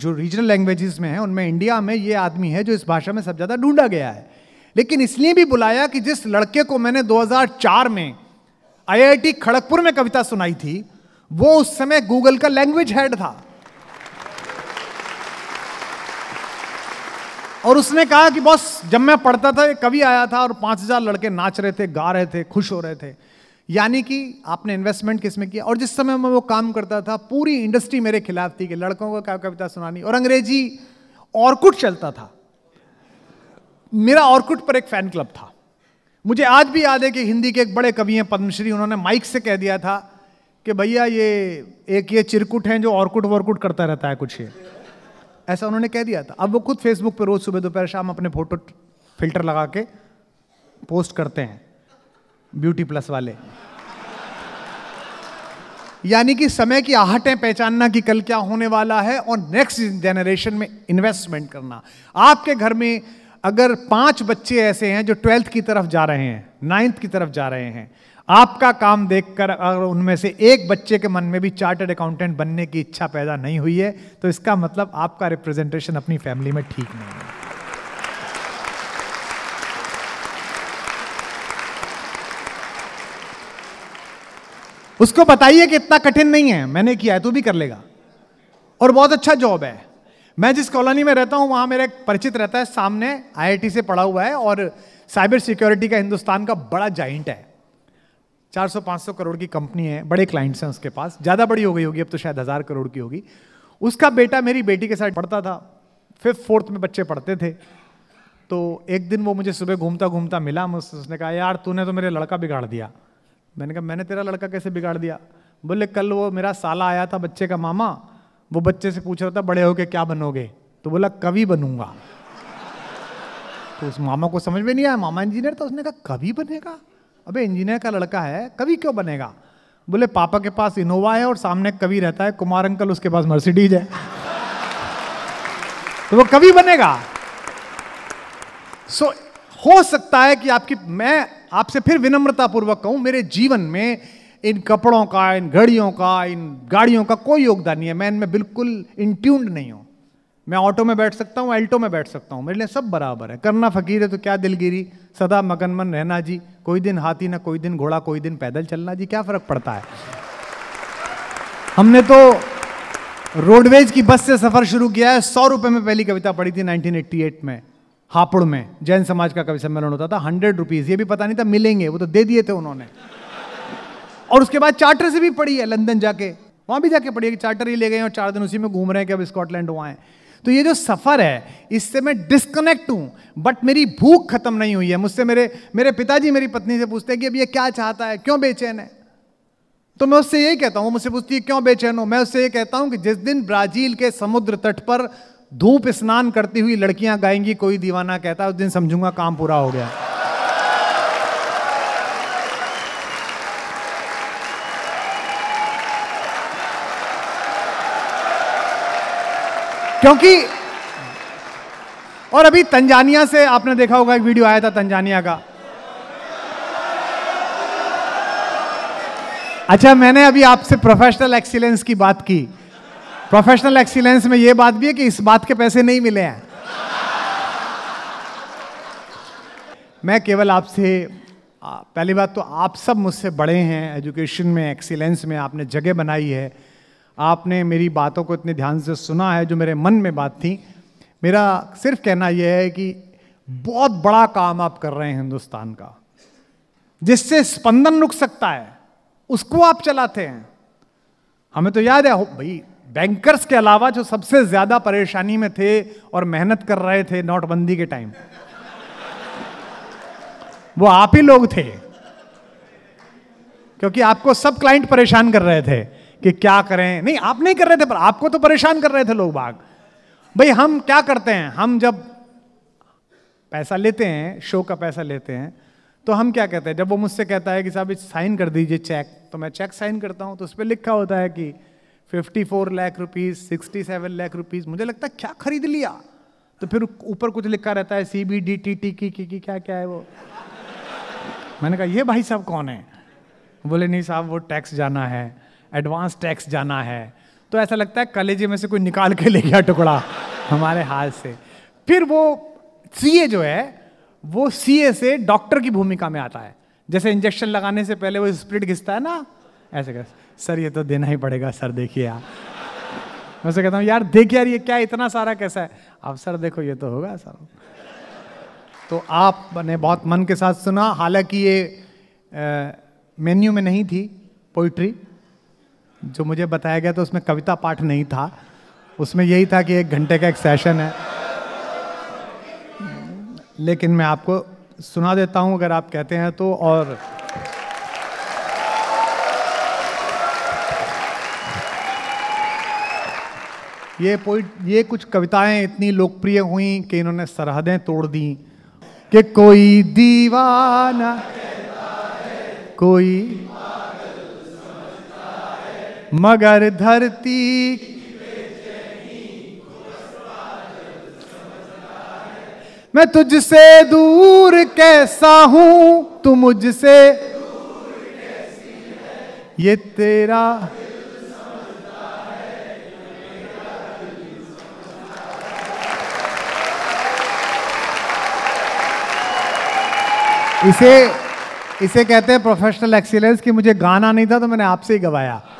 जो रीजनल लैंग्वेजेस में है उनमें इंडिया में ये आदमी है जो इस भाषा में सब ज़्यादा ढूंढा गया है लेकिन इसलिए भी बुलाया कि जिस लड़के को मैंने 2004 में आईआईटी खड़गपुर में कविता सुनाई थी वो उस समय गूगल का लैंग्वेज हेड था और उसने कहा कि बॉस जब मैं पढ़ता था कवि आया था और पाँच हज़ार लड़के नाच रहे थे गा रहे थे खुश हो रहे थे यानी कि आपने इन्वेस्टमेंट किस में किया और जिस समय मैं वो काम करता था पूरी इंडस्ट्री मेरे खिलाफ थी कि लड़कों को क्या कविता सुनानी और अंग्रेजी ऑर्कुट चलता था मेरा ऑर्कुट पर एक फ़ैन क्लब था मुझे आज भी याद है कि हिंदी के एक बड़े कवि हैं पद्मश्री उन्होंने माइक से कह दिया था कि भैया ये एक ये चिरकुट हैं जो ऑर्कुट वर्कुट करता रहता है कुछ ये ऐसा उन्होंने कह दिया था अब वो खुद फेसबुक पर रोज़ सुबह दोपहर शाम अपने फोटो फिल्टर लगा के पोस्ट करते हैं ब्यूटी प्लस वाले यानी कि समय की आहटें पहचानना कि कल क्या होने वाला है और नेक्स्ट जनरेशन में इन्वेस्टमेंट करना आपके घर में अगर पांच बच्चे ऐसे हैं जो ट्वेल्थ की तरफ जा रहे हैं नाइन्थ की तरफ जा रहे हैं आपका काम देखकर अगर उनमें से एक बच्चे के मन में भी चार्टर्ड अकाउंटेंट बनने की इच्छा पैदा नहीं हुई है तो इसका मतलब आपका रिप्रेजेंटेशन अपनी फैमिली में ठीक नहीं है उसको बताइए कि इतना कठिन नहीं है मैंने किया है तू भी कर लेगा और बहुत अच्छा जॉब है मैं जिस कॉलोनी में रहता हूं वहां मेरा एक परिचित रहता है सामने आईआईटी से पढ़ा हुआ है और साइबर सिक्योरिटी का हिंदुस्तान का बड़ा जाइंट है 400-500 करोड़ की कंपनी है बड़े क्लाइंट्स हैं उसके पास ज़्यादा बड़ी हो गई होगी अब तो शायद हज़ार करोड़ की होगी उसका बेटा मेरी बेटी के साथ पढ़ता था फिफ्थ फोर्थ में बच्चे पढ़ते थे तो एक दिन वो मुझे सुबह घूमता घूमता मिला मुझसे उसने कहा यार तूने तो मेरे लड़का बिगाड़ दिया मैंने कहा मैंने तेरा लड़का कैसे बिगाड़ दिया बोले कल वो मेरा साला आया था बच्चे का मामा वो बच्चे से पूछ रहा था बड़े होके क्या बनोगे तो बोला कवि बनूंगा तो उस मामा को समझ में नहीं आया मामा इंजीनियर था उसने कहा कवि बनेगा अबे इंजीनियर का लड़का है कवि क्यों बनेगा बोले पापा के पास इनोवा है और सामने कवि रहता है कुमार अंकल उसके पास मर्सिडीज है तो वो कवि बनेगा सो so, हो सकता है कि आपकी मैं आपसे फिर विनम्रता पूर्वक कहूं मेरे जीवन में इन कपड़ों का इन घड़ियों का इन गाड़ियों का कोई योगदान नहीं है मैं इनमें बिल्कुल इंट्यून्ड नहीं हूं मैं ऑटो में बैठ सकता हूँ एल्टो में बैठ सकता हूँ मेरे लिए सब बराबर है करना फकीर है तो क्या दिलगिरी सदा मगनमन रहना जी कोई दिन हाथी ना कोई दिन घोड़ा कोई दिन पैदल चलना जी क्या फ़र्क पड़ता है हमने तो रोडवेज की बस से सफ़र शुरू किया है सौ रुपये में पहली कविता पढ़ी थी नाइनटीन एट्टी एट में हापुड़ में जैन समाज का कवि सम्मेलन होता था हंड्रेड रुपीज़ ये भी पता नहीं था मिलेंगे वो तो दे दिए थे उन्होंने और उसके बाद चार्टर से भी पढ़ी है लंदन जाके वहां भी जाके पढ़ी है कि चार्टर ही ले गए और चार दिन उसी में घूम रहे हैं कि अब स्कॉटलैंड वहां है तो ये जो सफ़र है इससे मैं डिस्कनेक्ट हूँ बट मेरी भूख खत्म नहीं हुई है मुझसे मेरे मेरे पिताजी मेरी पत्नी से पूछते हैं कि अब ये क्या चाहता है क्यों बेचैन है तो मैं उससे यही कहता हूँ वो मुझसे पूछती है क्यों बेचैन हो मैं उससे ये कहता हूँ कि जिस दिन ब्राज़ील के समुद्र तट पर धूप स्नान करती हुई लड़कियाँ गाएंगी कोई दीवाना कहता है उस दिन समझूंगा काम पूरा हो गया क्योंकि और अभी तंजानिया से आपने देखा होगा एक वीडियो आया था तंजानिया का अच्छा मैंने अभी आपसे प्रोफेशनल एक्सीलेंस की बात की प्रोफेशनल एक्सीलेंस में यह बात भी है कि इस बात के पैसे नहीं मिले हैं मैं केवल आपसे पहली बात तो आप सब मुझसे बड़े हैं एजुकेशन में एक्सीलेंस में आपने जगह बनाई है आपने मेरी बातों को इतने ध्यान से सुना है जो मेरे मन में बात थी मेरा सिर्फ कहना यह है कि बहुत बड़ा काम आप कर रहे हैं हिंदुस्तान का जिससे स्पंदन रुक सकता है उसको आप चलाते हैं हमें तो याद है भाई बैंकर्स के अलावा जो सबसे ज्यादा परेशानी में थे और मेहनत कर रहे थे नोटबंदी के टाइम वो आप ही लोग थे क्योंकि आपको सब क्लाइंट परेशान कर रहे थे कि क्या करें नहीं आप नहीं कर रहे थे पर आपको तो परेशान कर रहे थे लोग बाग भाई हम क्या करते हैं हम जब पैसा लेते हैं शो का पैसा लेते हैं तो हम क्या कहते हैं जब वो मुझसे कहता है कि साहब साइन कर दीजिए चेक तो मैं चेक साइन करता हूँ तो उस पर लिखा होता है कि 54 लाख रुपीज़ 67 लाख रुपीज़ मुझे लगता है क्या खरीद लिया तो फिर ऊपर कुछ लिखा रहता है C B D T T की की क्या क्या है वो मैंने कहा ये भाई साहब कौन है बोले नहीं साहब वो टैक्स जाना है एडवांस टैक्स जाना है तो ऐसा लगता है कलेजे में से कोई निकाल के ले गया टुकड़ा हमारे हाथ से फिर वो सी जो है वो सी से डॉक्टर की भूमिका में आता है जैसे इंजेक्शन लगाने से पहले वो स्प्रिट घिसता है ना ऐसे कर सर ये तो देना ही पड़ेगा सर देखिए यार मैं से कहता हूँ यार देख यार ये क्या इतना सारा कैसा है अब सर देखो ये तो होगा सर तो आप मैंने बहुत मन के साथ सुना हालांकि ये मेन्यू में नहीं थी पोइट्री जो मुझे बताया गया तो उसमें कविता पाठ नहीं था उसमें यही था कि एक घंटे का एक सेशन है लेकिन मैं आपको सुना देता हूं अगर आप कहते हैं तो और ये पोइट ये कुछ कविताएं इतनी लोकप्रिय हुई कि इन्होंने सरहदें तोड़ दी कि कोई दीवाना कोई मगर धरती मैं तुझसे दूर कैसा हूं तू मुझसे ये तेरा इसे इसे कहते हैं प्रोफेशनल एक्सीलेंस कि मुझे गाना नहीं था तो मैंने आपसे ही गवाया